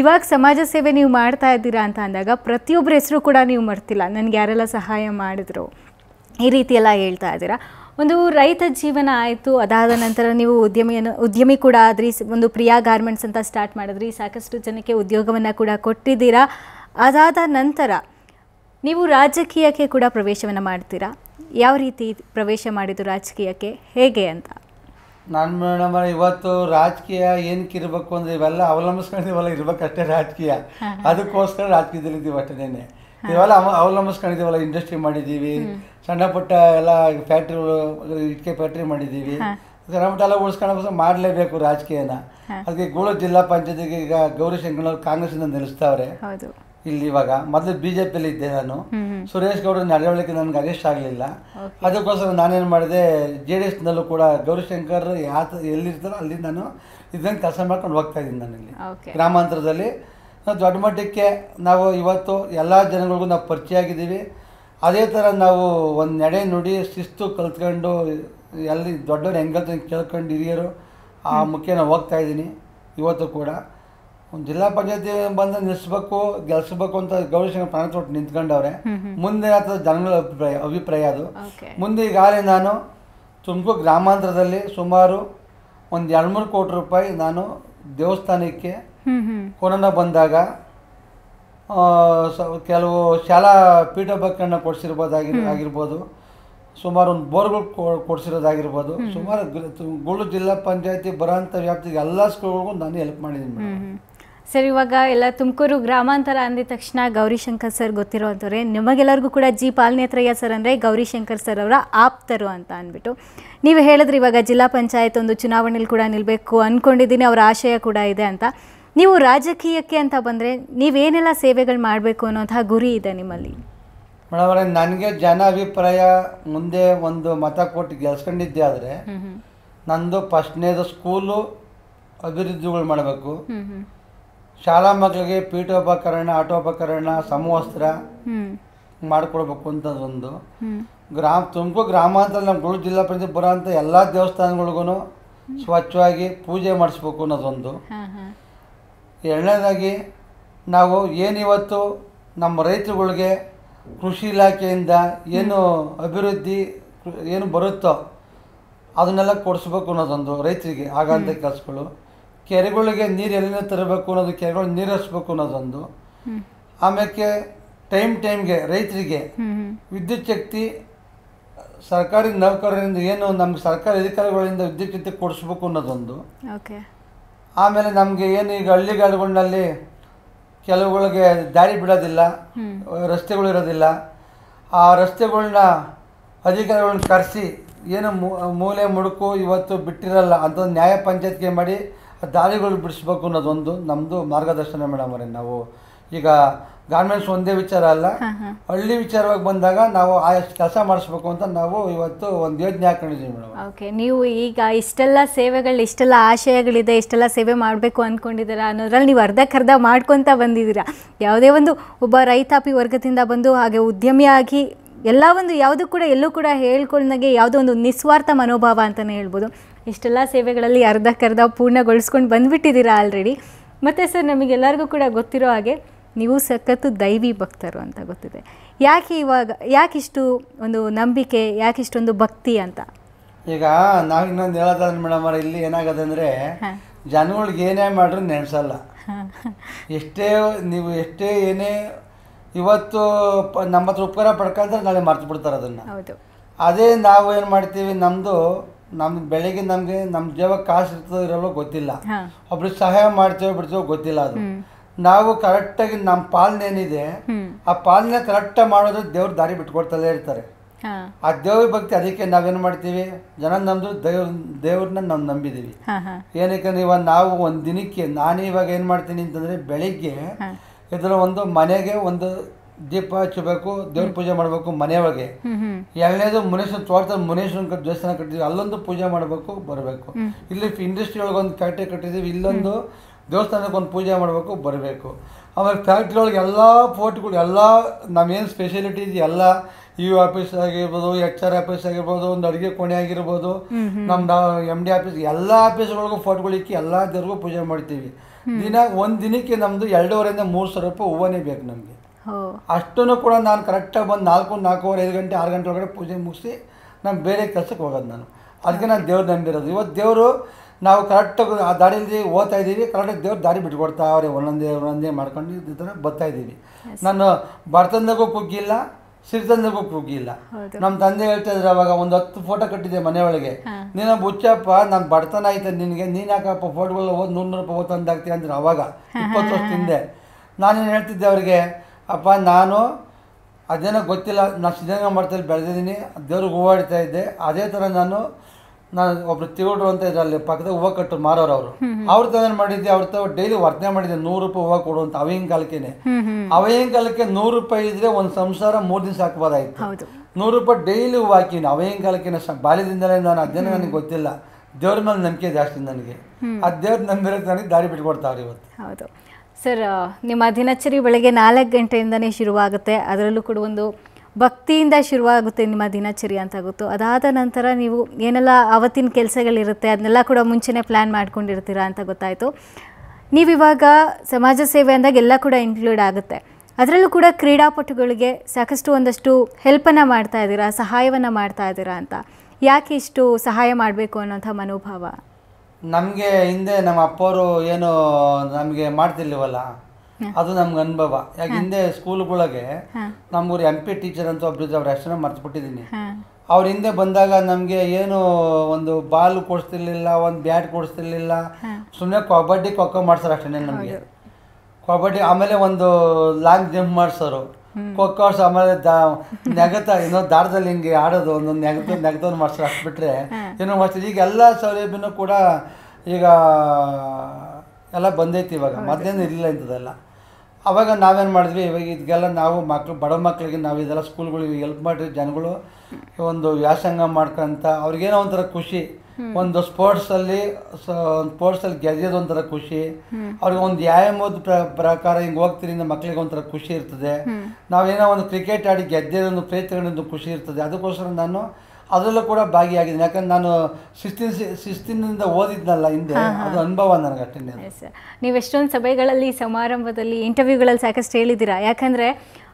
ಇವಾಗ ಸಮಾಜ ಸೇವೆ ನೀವು ಮಾಡ್ತಾ ಇದ್ದೀರಾ ಅಂತ ಅಂದಾಗ ಪ್ರತಿಯೊಬ್ಬರ ಹೆಸರು ಕೂಡ ನೀವು ಮರ್ತಿಲ್ಲ ನನಗೆ ಯಾರೆಲ್ಲ ಸಹಾಯ ಮಾಡಿದ್ರು ಈ ರೀತಿಯೆಲ್ಲ ಹೇಳ್ತಾ ಇದ್ದೀರಾ ಒಂದು ರೈತ ಜೀವನ ಆಯಿತು ಅದಾದ ನಂತರ ನೀವು ಉದ್ಯಮಿಯನ್ನು ಉದ್ಯಮಿ ಕೂಡ ಆದ್ರಿ ಒಂದು ಪ್ರಿಯಾ ಗಾರ್ಮೆಂಟ್ಸ್ ಅಂತ ಸ್ಟಾರ್ಟ್ ಮಾಡಿದ್ರಿ ಸಾಕಷ್ಟು ಜನಕ್ಕೆ ಉದ್ಯೋಗವನ್ನು ಕೂಡ ಕೊಟ್ಟಿದ್ದೀರಾ ಅದಾದ ನಂತರ ನೀವು ರಾಜಕೀಯಕ್ಕೆ ಕೂಡ ಪ್ರವೇಶವನ್ನು ಮಾಡ್ತೀರಾ ಯಾವ ರೀತಿ ಪ್ರವೇಶ ಮಾಡಿದ್ದು ರಾಜಕೀಯಕ್ಕೆ ಹೇಗೆ ಅಂತ ನಾನು ಮೇಡಮ್ ಇವತ್ತು ರಾಜಕೀಯ ಏನಕ್ಕೆ ಇರಬೇಕು ಅಂದರೆ ಇವೆಲ್ಲ ಅವಲಂಬಿಸ್ಕೊಂಡಿದ್ದೀವಲ್ಲ ಇರ್ಬೇಕಷ್ಟೇ ರಾಜಕೀಯ ಅದಕ್ಕೋಸ್ಕರ ರಾಜಕೀಯದಲ್ಲಿ ಇದ್ದೀವಿ ನೆನೆ ಇವೆಲ್ಲ ಅವಲಂಬಿಸ್ಕೊಂಡಿದ್ದೀವಲ್ಲ ಇಂಡಸ್ಟ್ರಿ ಮಾಡಿದ್ದೀವಿ ಸಣ್ಣ ಪುಟ್ಟ ಎಲ್ಲ ಫ್ಯಾಕ್ಟ್ರಿಗಳು ಇಟ್ಕೆ ಫ್ಯಾಕ್ಟ್ರಿ ಮಾಡಿದ್ದೀವಿ ಸಣ್ಣ ಎಲ್ಲ ಉಳಿಸ್ಕೊಂಡು ಮಾಡಲೇಬೇಕು ರಾಜಕೀಯನ ಅದಕ್ಕೆ ಗೂಳೂರು ಜಿಲ್ಲಾ ಪಂಚಾಯತಿಗೆ ಈಗ ಗೌರಿ ಶಂಕರ್ ಕಾಂಗ್ರೆಸ್ನಿಂದ ನಿಲ್ಲಿಸ್ತಾವ್ರೆ ಇಲ್ಲಿ ಇವಾಗ ಮೊದಲು ಬಿ ಜೆ ಪಿಯಲ್ಲಿ ಇದ್ದೆ ನಾನು ಸುರೇಶ್ ಗೌಡ್ರ ನಡವಳಿಕೆ ನನಗೆ ಅರಿಷ್ಟ ಆಗಲಿಲ್ಲ ಅದಕ್ಕೋಸ್ಕರ ನಾನೇನು ಮಾಡಿದೆ ಜೆ ಡಿ ಎಸ್ನಲ್ಲೂ ಕೂಡ ಗೌರಿಶಂಕರ್ ಯಾವ ಎಲ್ಲಿರ್ತಾರೋ ಅಲ್ಲಿ ನಾನು ಇದನ್ನು ಕೆಲಸ ಮಾಡ್ಕೊಂಡು ಹೋಗ್ತಾ ಇದ್ದೀನಿ ನಾನು ಇಲ್ಲಿ ಗ್ರಾಮಾಂತರದಲ್ಲಿ ದೊಡ್ಡ ಮಟ್ಟಕ್ಕೆ ನಾವು ಇವತ್ತು ಎಲ್ಲ ಜನಗಳಿಗೂ ನಾವು ಪರಿಚಯ ಆಗಿದ್ದೀವಿ ಅದೇ ಥರ ನಾವು ಒಂದು ನಡೆ ನುಡಿ ಶಿಸ್ತು ಕಲ್ತ್ಕೊಂಡು ಎಲ್ಲಿ ದೊಡ್ಡವ್ರು ಹೆಂಗಲ್ತ ಕೇಳ್ಕೊಂಡು ಹಿರಿಯರು ಆ ಮುಖ್ಯ ನಾವು ಹೋಗ್ತಾ ಇದ್ದೀನಿ ಇವತ್ತು ಕೂಡ ಒಂದು ಜಿಲ್ಲಾ ಪಂಚಾಯತಿ ಬಂದು ನಿಲ್ಲಿಸ್ಬೇಕು ಗೆಲ್ಸ್ಬೇಕು ಅಂತ ಶಂಕರ್ ಪ್ರಾಣ ತೊಟ್ಟು ನಿಂತ್ಕೊಂಡವ್ರೆ ಮುಂದೆ ಆತದ ಜನಗಳ ಅಭಿಪ್ರಾಯ ಅಭಿಪ್ರಾಯ ಅದು ಮುಂದೆ ಈಗಾಗಲೇ ನಾನು ತುಮಕೂರು ಗ್ರಾಮಾಂತರದಲ್ಲಿ ಸುಮಾರು ಒಂದು ಎರಡು ಮೂರು ಕೋಟಿ ರೂಪಾಯಿ ನಾನು ದೇವಸ್ಥಾನಕ್ಕೆ ಕೊರೋನಾ ಬಂದಾಗ ಕೆಲವು ಶಾಲಾ ಪೀಠೋಪಕರಣ ಕೊಡಿಸಿರ್ಬೋದಾಗಿ ಆಗಿರ್ಬೋದು ಸುಮಾರು ಒಂದು ಬೋರ್ಗಳು ಕೊಡಿಸಿರೋದಾಗಿರ್ಬೋದು ಸುಮಾರು ಗುಳ್ಳು ಜಿಲ್ಲಾ ಪಂಚಾಯತಿ ಬರೋಂಥ ವ್ಯಾಪ್ತಿಗೆ ಎಲ್ಲ ಸ್ಕೂಲ್ಗಳಿಗೂ ನಾನು ಹೆಲ್ಪ್ ಮಾಡಿದ್ದೀನಿ ಮೇಡಮ್ ಸರ್ ಇವಾಗ ಎಲ್ಲ ತುಮಕೂರು ಗ್ರಾಮಾಂತರ ಅಂದಿದ ತಕ್ಷಣ ಗೌರಿಶಂಕರ್ ಸರ್ ಗೊತ್ತಿರುವಂಥವ್ರೆ ನಿಮಗೆಲ್ಲರಿಗೂ ಕೂಡ ಜಿ ಪಾಲನೇತ್ರಯ್ಯ ಸರ್ ಅಂದರೆ ಗೌರಿಶಂಕರ್ ಸರ್ ಅವರ ಆಪ್ತರು ಅಂತ ಅಂದ್ಬಿಟ್ಟು ನೀವು ಹೇಳಿದ್ರಿ ಇವಾಗ ಜಿಲ್ಲಾ ಪಂಚಾಯತ್ ಒಂದು ಚುನಾವಣೆಯಲ್ಲಿ ಕೂಡ ನಿಲ್ಲಬೇಕು ಅಂದ್ಕೊಂಡಿದ್ದೀನಿ ಅವರ ಆಶಯ ಕೂಡ ಇದೆ ಅಂತ ನೀವು ರಾಜಕೀಯಕ್ಕೆ ಅಂತ ಬಂದರೆ ನೀವೇನೆಲ್ಲ ಸೇವೆಗಳು ಮಾಡಬೇಕು ಅನ್ನೋಂತಹ ಗುರಿ ಇದೆ ನಿಮ್ಮಲ್ಲಿ ಮೇಡಮ್ ನನಗೆ ಜನ ಅಭಿಪ್ರಾಯ ಮುಂದೆ ಒಂದು ಮತ ಕೊಟ್ಟು ಗೆಲ್ಸ್ಕೊಂಡಿದ್ದೆ ಆದರೆ ನಂದು ಫಸ್ಟ್ನೇದು ಸ್ಕೂಲು ಅಭಿವೃದ್ಧಿಗಳು ಮಾಡಬೇಕು ಶಾಲಾ ಮಕ್ಕಳಿಗೆ ಪೀಠೋಪಕರಣ ಆಟೋಪಕರಣ ಸಮವಸ್ತ್ರ ಮಾಡಿಕೊಡ್ಬೇಕು ಅಂತದೊಂದು ಗ್ರಾಮ ತುಮಕೂರು ಗ್ರಾಮಾಂತರ ನಮ್ಮ ಗುರು ಜಿಲ್ಲಾ ಪಂಚಾಯತ್ ಬರೋ ಎಲ್ಲ ದೇವಸ್ಥಾನಗಳಿಗೂ ಸ್ವಚ್ಛವಾಗಿ ಪೂಜೆ ಮಾಡಿಸ್ಬೇಕು ಅನ್ನೋದೊಂದು ಎರಡನೇದಾಗಿ ನಾವು ಏನಿವತ್ತು ನಮ್ಮ ರೈತರುಗಳಿಗೆ ಕೃಷಿ ಇಲಾಖೆಯಿಂದ ಏನು ಅಭಿವೃದ್ಧಿ ಏನು ಬರುತ್ತೋ ಅದನ್ನೆಲ್ಲ ಕೊಡಿಸ್ಬೇಕು ಅನ್ನೋದೊಂದು ರೈತರಿಗೆ ಆಗಾಂತ ಕೆಲಸಗಳು ಕೆರೆಗಳಿಗೆ ನೀರು ಎಲ್ಲಿಂದ ತರಬೇಕು ಅನ್ನೋದು ಕೆರೆಗಳು ನೀರು ಹರಿಸ್ಬೇಕು ಅನ್ನೋದೊಂದು ಆಮೇಲೆ ಟೈಮ್ ಟೈಮ್ಗೆ ರೈತರಿಗೆ ವಿದ್ಯುತ್ ಶಕ್ತಿ ಸರ್ಕಾರಿ ನೌಕರರಿಂದ ಏನು ನಮ್ಗೆ ಸರ್ಕಾರಿ ಅಧಿಕಾರಿಗಳಿಂದ ವಿದ್ಯುತ್ ಶಕ್ತಿ ಕೊಡಿಸ್ಬೇಕು ಅನ್ನೋದೊಂದು ಆಮೇಲೆ ನಮಗೆ ಏನು ಈಗ ಹಳ್ಳಿಗಾಡುಗಳ್ನಲ್ಲಿ ಕೆಲವುಗಳಿಗೆ ದಾರಿ ಬಿಡೋದಿಲ್ಲ ರಸ್ತೆಗಳು ಇರೋದಿಲ್ಲ ಆ ರಸ್ತೆಗಳನ್ನ ಅಧಿಕಾರಿಗಳನ್ನ ಕರೆಸಿ ಏನು ಮೂಲೆ ಮುಡುಕು ಇವತ್ತು ಬಿಟ್ಟಿರಲ್ಲ ಅಂತ ನ್ಯಾಯ ಪಂಚಾಯತ್ಗೆ ಮಾಡಿ ದಾಳಿಗಳು ಬಿಡಿಸ್ಬೇಕು ಅನ್ನೋದೊಂದು ನಮ್ಮದು ಮಾರ್ಗದರ್ಶನ ಮೇಡಮ್ ಅವರೇ ನಾವು ಈಗ ಗಾರ್ಮೆಂಟ್ಸ್ ಒಂದೇ ವಿಚಾರ ಅಲ್ಲ ಹಳ್ಳಿ ವಿಚಾರವಾಗಿ ಬಂದಾಗ ನಾವು ಆ ಕೆಲಸ ಮಾಡಿಸ್ಬೇಕು ಅಂತ ನಾವು ಇವತ್ತು ಒಂದು ಯೋಜನೆ ಹಾಕೊಂಡಿದ್ದೀವಿ ಮೇಡಮ್ ಓಕೆ ನೀವು ಈಗ ಇಷ್ಟೆಲ್ಲ ಸೇವೆಗಳು ಇಷ್ಟೆಲ್ಲ ಆಶಯಗಳಿದೆ ಇಷ್ಟೆಲ್ಲ ಸೇವೆ ಮಾಡಬೇಕು ಅಂದ್ಕೊಂಡಿದ್ದೀರಾ ಅನ್ನೋದ್ರಲ್ಲಿ ನೀವು ಅರ್ಧಕ್ಕರ್ಧ ಮಾಡ್ಕೊತ ಬಂದಿದ್ದೀರಾ ಯಾವುದೇ ಒಂದು ಒಬ್ಬ ರೈತಾಪಿ ವರ್ಗದಿಂದ ಬಂದು ಹಾಗೆ ಉದ್ಯಮಿಯಾಗಿ ಎಲ್ಲ ಒಂದು ಯಾವುದು ಕೂಡ ಎಲ್ಲೂ ಕೂಡ ಹೇಳ್ಕೊಂಡಾಗೆ ಯಾವುದೋ ಒಂದು ನಿಸ್ವಾರ್ಥ ಮನೋಭಾವ ಅಂತಲೇ ಹೇಳ್ಬೋದು ಇಷ್ಟೆಲ್ಲ ಸೇವೆಗಳಲ್ಲಿ ಅರ್ಧಕ್ಕರ್ಧ ಪೂರ್ಣಗೊಳಿಸ್ಕೊಂಡು ಬಂದುಬಿಟ್ಟಿದ್ದೀರಾ ಆಲ್ರೆಡಿ ಮತ್ತು ಸರ್ ನಮಗೆಲ್ಲರಿಗೂ ಕೂಡ ಗೊತ್ತಿರೋ ಹಾಗೆ ನೀವು ಸಖತ್ತು ದೈವಿ ಭಕ್ತರು ಅಂತ ಗೊತ್ತಿದೆ ಯಾಕೆ ಇವಾಗ ಯಾಕಿಷ್ಟು ಒಂದು ನಂಬಿಕೆ ಯಾಕಿಷ್ಟೊಂದು ಭಕ್ತಿ ಅಂತ ಈಗ ನಾವು ಇನ್ನೊಂದು ಹೇಳೋದಾದ್ರೆ ಮೇಡಮ್ ಅವ್ರ ಇಲ್ಲಿ ಏನಾಗದಂದ್ರೆ ಜನಗಳಿಗೆ ಏನೇ ಮಾಡ್ರೂ ನೆನೆಸಲ್ಲ ಎಷ್ಟೇ ನೀವು ಎಷ್ಟೇ ಏನೇ ಇವತ್ತು ನಮ್ಮ ಹತ್ರ ಉಪಕಾರ ಪಡ್ಕೊಂಡ್ರೆ ನಾಳೆ ಮರ್ತು ಬಿಡ್ತಾರೆ ಅದನ್ನು ಅದೇ ನಾವು ಏನು ಮಾಡ್ತೀವಿ ನಮ್ಮದು ನಮ್ಗೆ ಬೆಳಿಗ್ಗೆ ನಮಗೆ ನಮ್ಮ ಜೀವ ಕಾಸು ಇರ್ತದ ಇರಲ್ಲೋ ಗೊತ್ತಿಲ್ಲ ಒಬ್ರಿಗೆ ಸಹಾಯ ಮಾಡ್ತೇವೆ ಬಿಡ್ತೇವೆ ಗೊತ್ತಿಲ್ಲ ಅದು ನಾವು ಕರೆಕ್ಟಾಗಿ ನಮ್ಮ ಪಾಲನೆ ಏನಿದೆ ಆ ಪಾಲನೆ ಕರೆಕ್ಟ್ ಮಾಡೋದು ದೇವ್ರ ದಾರಿ ಬಿಟ್ಕೊಡ್ತಲೇ ಇರ್ತಾರೆ ಆ ದೇವ್ರ ಭಕ್ತಿ ಅದಕ್ಕೆ ನಾವೇನು ಮಾಡ್ತೀವಿ ಜನ ನಮ್ದು ದೇವ್ರ ದೇವ್ರನ್ನ ನಾವು ನಂಬಿದೀವಿ ಏನಕ್ಕೆ ಇವಾಗ ನಾವು ಒಂದು ದಿನಕ್ಕೆ ನಾನು ಇವಾಗ ಏನು ಮಾಡ್ತೀನಿ ಅಂತಂದರೆ ಬೆಳಿಗ್ಗೆ ಇದರ ಒಂದು ಮನೆಗೆ ಒಂದು ದೀಪ ಹಚ್ಚಬೇಕು ದೇವ್ರ ಪೂಜೆ ಮಾಡಬೇಕು ಮನೆಯೊಳಗೆ ಎರಡನೇದು ಮುನೇಶ್ವರ ತೋಟ ಮುನೇಶ್ವರ ದೇವಸ್ಥಾನ ಕಟ್ಟಿದ್ವಿ ಅಲ್ಲೊಂದು ಪೂಜೆ ಮಾಡಬೇಕು ಬರಬೇಕು ಇಲ್ಲಿ ಇಂಡಸ್ಟ್ರಿ ಒಳಗೆ ಒಂದು ಫ್ಯಾಕ್ಟ್ರಿ ಕಟ್ಟಿದೀವಿ ಇಲ್ಲೊಂದು ದೇವಸ್ಥಾನಕ್ಕೆ ಒಂದು ಪೂಜೆ ಮಾಡಬೇಕು ಬರಬೇಕು ಆಮೇಲೆ ಫ್ಯಾಕ್ಟ್ರಿ ಒಳಗೆ ಎಲ್ಲ ಫೋರ್ಟ್ಗಳು ಎಲ್ಲ ನಮ್ಮೇನು ಸ್ಪೆಷಾಲಿಟಿ ಇದೆ ಎಲ್ಲ ಇ e ಆಫೀಸ್ ಆಗಿರ್ಬೋದು ಎಚ್ ಆರ್ ಆಫೀಸ್ ಆಗಿರ್ಬೋದು ಒಂದು ಅಡುಗೆ ಕೋಣೆ ಆಗಿರ್ಬೋದು ನಮ್ಮ ಎಮ್ ಡಿ ಆಫೀಸ್ ಎಲ್ಲ ಆಫೀಸ್ಗಳಿಗೂ ಫೋಟೋಗಳು ಇಕ್ಕಿ ಎಲ್ಲ ದೇವ್ರಿಗೂ ಪೂಜೆ ಮಾಡ್ತೀವಿ ದಿನ ಒಂದು ದಿನಕ್ಕೆ ನಮ್ದು ಎರಡೂವರೆಯಿಂದ ಮೂರು ಸಾವಿರ ರೂಪಾಯಿ ಹೂವನೇ ಬೇಕು ನಮಗೆ ಅಷ್ಟನ್ನು ಕೂಡ ನಾನು ಕರೆಕ್ಟಾಗಿ ಬಂದು ನಾಲ್ಕು ನಾಲ್ಕೂವರೆ ಐದು ಗಂಟೆ ಆರು ಗಂಟೆ ಒಳಗಡೆ ಪೂಜೆ ಮುಗಿಸಿ ನಾನು ಬೇರೆ ಕೆಲಸಕ್ಕೆ ಹೋಗೋದು ನಾನು ಅದಕ್ಕೆ ನಾನು ದೇವ್ರು ನಂಬಿರೋದು ಇವತ್ತು ದೇವರು ನಾವು ಕರೆಕ್ಟಾಗಿ ಆ ದಾರಿಯಲ್ಲಿ ಓದ್ತಾ ಇದ್ದೀವಿ ಕರೆಕ್ಟಾಗಿ ದೇವ್ರ ದಾರಿ ಬಿಟ್ಕೊಡ್ತಾ ಅವ್ರಿ ಒಂದೊಂದೇ ಒಂದೊಂದೇ ಮಾಡ್ಕೊಂಡು ಇದ್ದರೆ ಬರ್ತಾ ಇದ್ದೀವಿ ನಾನು ಬರ್ತಂದಗೂ ಕುಗ್ಗಿಲ್ಲ ಸಿರಿತಂದಗೂ ಕುಗ್ಗಿಲ್ಲ ನಮ್ಮ ತಂದೆ ಹೇಳ್ತಾ ಇದ್ರೆ ಅವಾಗ ಒಂದು ಹತ್ತು ಫೋಟೋ ಕಟ್ಟಿದೆ ಮನೆಯೊಳಗೆ ನೀನು ಬುಚ್ಚಪ್ಪ ನಾನು ಬಡತನ ಐತೆ ನಿನಗೆ ನೀನು ಯಾಕಪ್ಪ ಫೋಟೋಗಳು ಓದ್ ನೂರು ನೂರು ರೂಪಾಯಿ ಓದ್ತಂದಾಗ್ತೀಯ ಅಂದ್ರೆ ಅವಾಗ ಇಪ್ಪತ್ತು ವರ್ಷ ಹಿಂದೆ ನಾನೇನು ಹೇಳ್ತಿದ್ದೆ ಅವ್ರಿಗೆ ಅಪ್ಪ ನಾನು ಅದೇನೋ ಗೊತ್ತಿಲ್ಲ ನಾನು ಸಿದ್ಧಗಂಗಾ ಮಠದಲ್ಲಿ ಬೆಳೆದಿದ್ದೀನಿ ದೇವ್ರಿಗೆ ಹೂವು ಆಡ್ತಾ ಇದ್ದೆ ಅದೇ ಥರ ನಾನು ನಾನು ಒಬ್ರು ತಿರುಡ್ರು ಅಂತ ಇದ್ದಾರೆ ಅಲ್ಲಿ ಪಕ್ಕದ ಹೂವು ಕಟ್ಟು ಮಾರೋರು ಅವರು ಅವ್ರ ತಂದೇನು ಮಾಡಿದ್ದೆ ಅವ್ರ ತಾವು ಡೈಲಿ ವರ್ತನೆ ಮಾಡಿದ್ದೆ ನೂರು ರೂಪಾಯಿ ಹೂವು ಕೊಡು ಅಂತ ಅವಾಗಿನ ಕಾಲಕ್ಕೇನೆ ಕಾಲಕ್ಕೆ ನೂರು ರೂಪಾಯಿ ಇದ್ರೆ ಒಂದು ಸಂಸಾರ ಮೂರು ದಿನ ಸಾಕ್ಬೋದಾಯ್ತು ನೂರು ರೂಪಾಯಿ ಡೈಲಿ ಹೂವು ಹಾಕಿನಿ ಅವಾಗಿನ ಕಾಲಕ್ಕೆ ಬಾಲ್ಯದಿಂದಲೇ ನಾನು ಅದೇನೇ ನನಗೆ ಗೊತ್ತಿಲ್ಲ ದೇವ್ರ ಮೇಲೆ ನಂಬಿಕೆ ಜಾಸ್ತಿ ನನಗೆ ಆ ದೇವ್ರ ನಂಬಿರೋದು ನನಗೆ ದಾರಿ ಬಿಟ್ಕೊಡ್ತಾವ್ರಿ ಇವತ್ತು ಹೌದು ಸರ್ ನಿಮ್ಮ ದಿನಚರಿ ಬೆಳಗ್ಗೆ ನಾಲ್ಕು ಗಂಟೆಯಿಂದನೇ ಶುರುವಾಗುತ್ತೆ ಅದರಲ್ಲೂ ಕೂಡ ಒಂದು ಭಕ್ತಿಯಿಂದ ಶುರುವಾಗುತ್ತೆ ನಿಮ್ಮ ದಿನಚರಿ ಅಂತ ಗೊತ್ತು ಅದಾದ ನಂತರ ನೀವು ಏನೆಲ್ಲ ಆವತ್ತಿನ ಕೆಲಸಗಳಿರುತ್ತೆ ಅದನ್ನೆಲ್ಲ ಕೂಡ ಮುಂಚೆನೇ ಪ್ಲ್ಯಾನ್ ಮಾಡ್ಕೊಂಡಿರ್ತೀರಾ ಅಂತ ಗೊತ್ತಾಯಿತು ನೀವಿವಾಗ ಸಮಾಜ ಸೇವೆ ಅಂದಾಗ ಎಲ್ಲ ಕೂಡ ಇನ್ಕ್ಲೂಡ್ ಆಗುತ್ತೆ ಅದರಲ್ಲೂ ಕೂಡ ಕ್ರೀಡಾಪಟುಗಳಿಗೆ ಸಾಕಷ್ಟು ಒಂದಷ್ಟು ಹೆಲ್ಪನ್ನು ಮಾಡ್ತಾ ಇದ್ದೀರಾ ಸಹಾಯವನ್ನು ಮಾಡ್ತಾ ಇದ್ದೀರಾ ಅಂತ ಯಾಕೆ ಇಷ್ಟು ಸಹಾಯ ಮಾಡಬೇಕು ಅನ್ನೋಂಥ ಮನೋಭಾವ ನಮಗೆ ಹಿಂದೆ ನಮ್ಮ ಅಪ್ಪವರು ಏನು ನಮಗೆ ಮಾಡ್ತಿರ್ಲಿವಲ್ಲ ಅದು ನಮ್ಗೆ ಅನುಭವ ಯಾಕೆ ಹಿಂದೆ ಸ್ಕೂಲ್ಗಳಿಗೆ ನಮ್ಮೂರು ಎಂ ಪಿ ಟೀಚರ್ ಅಂತ ಒಬ್ಬರು ಅವ್ರ ಹೆಸರನ್ನ ಮರ್ತುಬಿಟ್ಟಿದ್ದೀನಿ ಅವ್ರ ಹಿಂದೆ ಬಂದಾಗ ನಮಗೆ ಏನು ಒಂದು ಬಾಲ್ ಕೊಡಿಸ್ತಿರ್ಲಿಲ್ಲ ಒಂದು ಬ್ಯಾಟ್ ಕೊಡಿಸ್ತಿರ್ಲಿಲ್ಲ ಸುಮ್ಮನೆ ಕಬಡ್ಡಿ ಖೋಖೋ ಮಾಡ್ಸೋರು ಅಷ್ಟೇ ನಮಗೆ ಕಬಡ್ಡಿ ಆಮೇಲೆ ಒಂದು ಲಾಂಗ್ ಜಂಪ್ ಮಾಡಿಸೋರು ಖೋಖೋ ಆಮೇಲೆ ನೆಗತ ಏನೋ ದಾರದಲ್ಲಿ ಹಿಂಗೆ ಆಡೋದು ಒಂದೊಂದು ನೆಗತ ನೆಗತೊಂದು ಮಾಸ್ಟರ್ ಹಾಕ್ಬಿಟ್ರೆ ಏನೋ ಮಾಸ್ಟರ್ ಈಗ ಎಲ್ಲ ಸೌಲಭ್ಯನೂ ಕೂಡ ಈಗ ಎಲ್ಲ ಬಂದೈತಿ ಇವಾಗ ಮೊದಲೇನು ಇರಲಿಲ್ಲ ಇಂಥದ್ದೆಲ್ಲ ಅವಾಗ ನಾವೇನು ಮಾಡಿದ್ವಿ ಇವಾಗ ಇದಕ್ಕೆಲ್ಲ ನಾವು ಮಕ್ಳು ಬಡ ಮಕ್ಕಳಿಗೆ ನಾವು ಇದೆಲ್ಲ ಸ್ಕೂಲ್ಗಳಿಗೆ ಹೆಲ್ಪ್ ಮಾಡಿರಿ ಜನಗಳು ಒಂದು ವ್ಯಾಸಂಗ ಮಾಡ್ಕೊಂತ ಅವ್ರಿಗೇನೋ ಒಂಥರ ಖುಷಿ ಒಂದು ಸ್ಪೋರ್ಟ್ಸ್ ಅಲ್ಲಿ ಸ್ಪೋರ್ಟ್ಸ್ ಅಲ್ಲಿ ಗೆದ್ದಿದ ಒಂಥರ ಖುಷಿ ಅವ್ರಿಗೆ ಒಂದು ವ್ಯಾಯಾಮದ ಪ್ರಕಾರ ಹಿಂಗೆ ಹೋಗ್ತಿರಿಂದ ಮಕ್ಕಳಿಗೆ ಒಂಥರ ಖುಷಿ ಇರ್ತದೆ ನಾವೇನೋ ಒಂದು ಕ್ರಿಕೆಟ್ ಆಡಿ ಗೆದ್ದೇದೊಂದು ಪ್ರಯತ್ನಗಳೊಂದು ಖುಷಿ ಇರ್ತದೆ ಅದಕ್ಕೋಸ್ಕರ ನಾನು ಅದರಲ್ಲೂ ಕೂಡ ಭಾಗಿಯಾಗಿದ್ದೀನಿ ಯಾಕಂದ್ರೆ ನಾನು ಶಿಸ್ತಿನ ಶಿಸ್ತಿನಿಂದ ಓದಿದ್ನಲ್ಲ ಹಿಂದೆ ಅದು ಅನುಭವ ನನಗೆ ಅಷ್ಟೇ ನೀವು ಎಷ್ಟೊಂದು ಸಭೆಗಳಲ್ಲಿ ಸಮಾರಂಭದಲ್ಲಿ ಇಂಟರ್ವ್ಯೂಗಳಲ್ಲಿ ಸಾಕಷ್ಟು ಹೇಳಿದ್ದೀರಾ ಯಾಕಂದ್ರೆ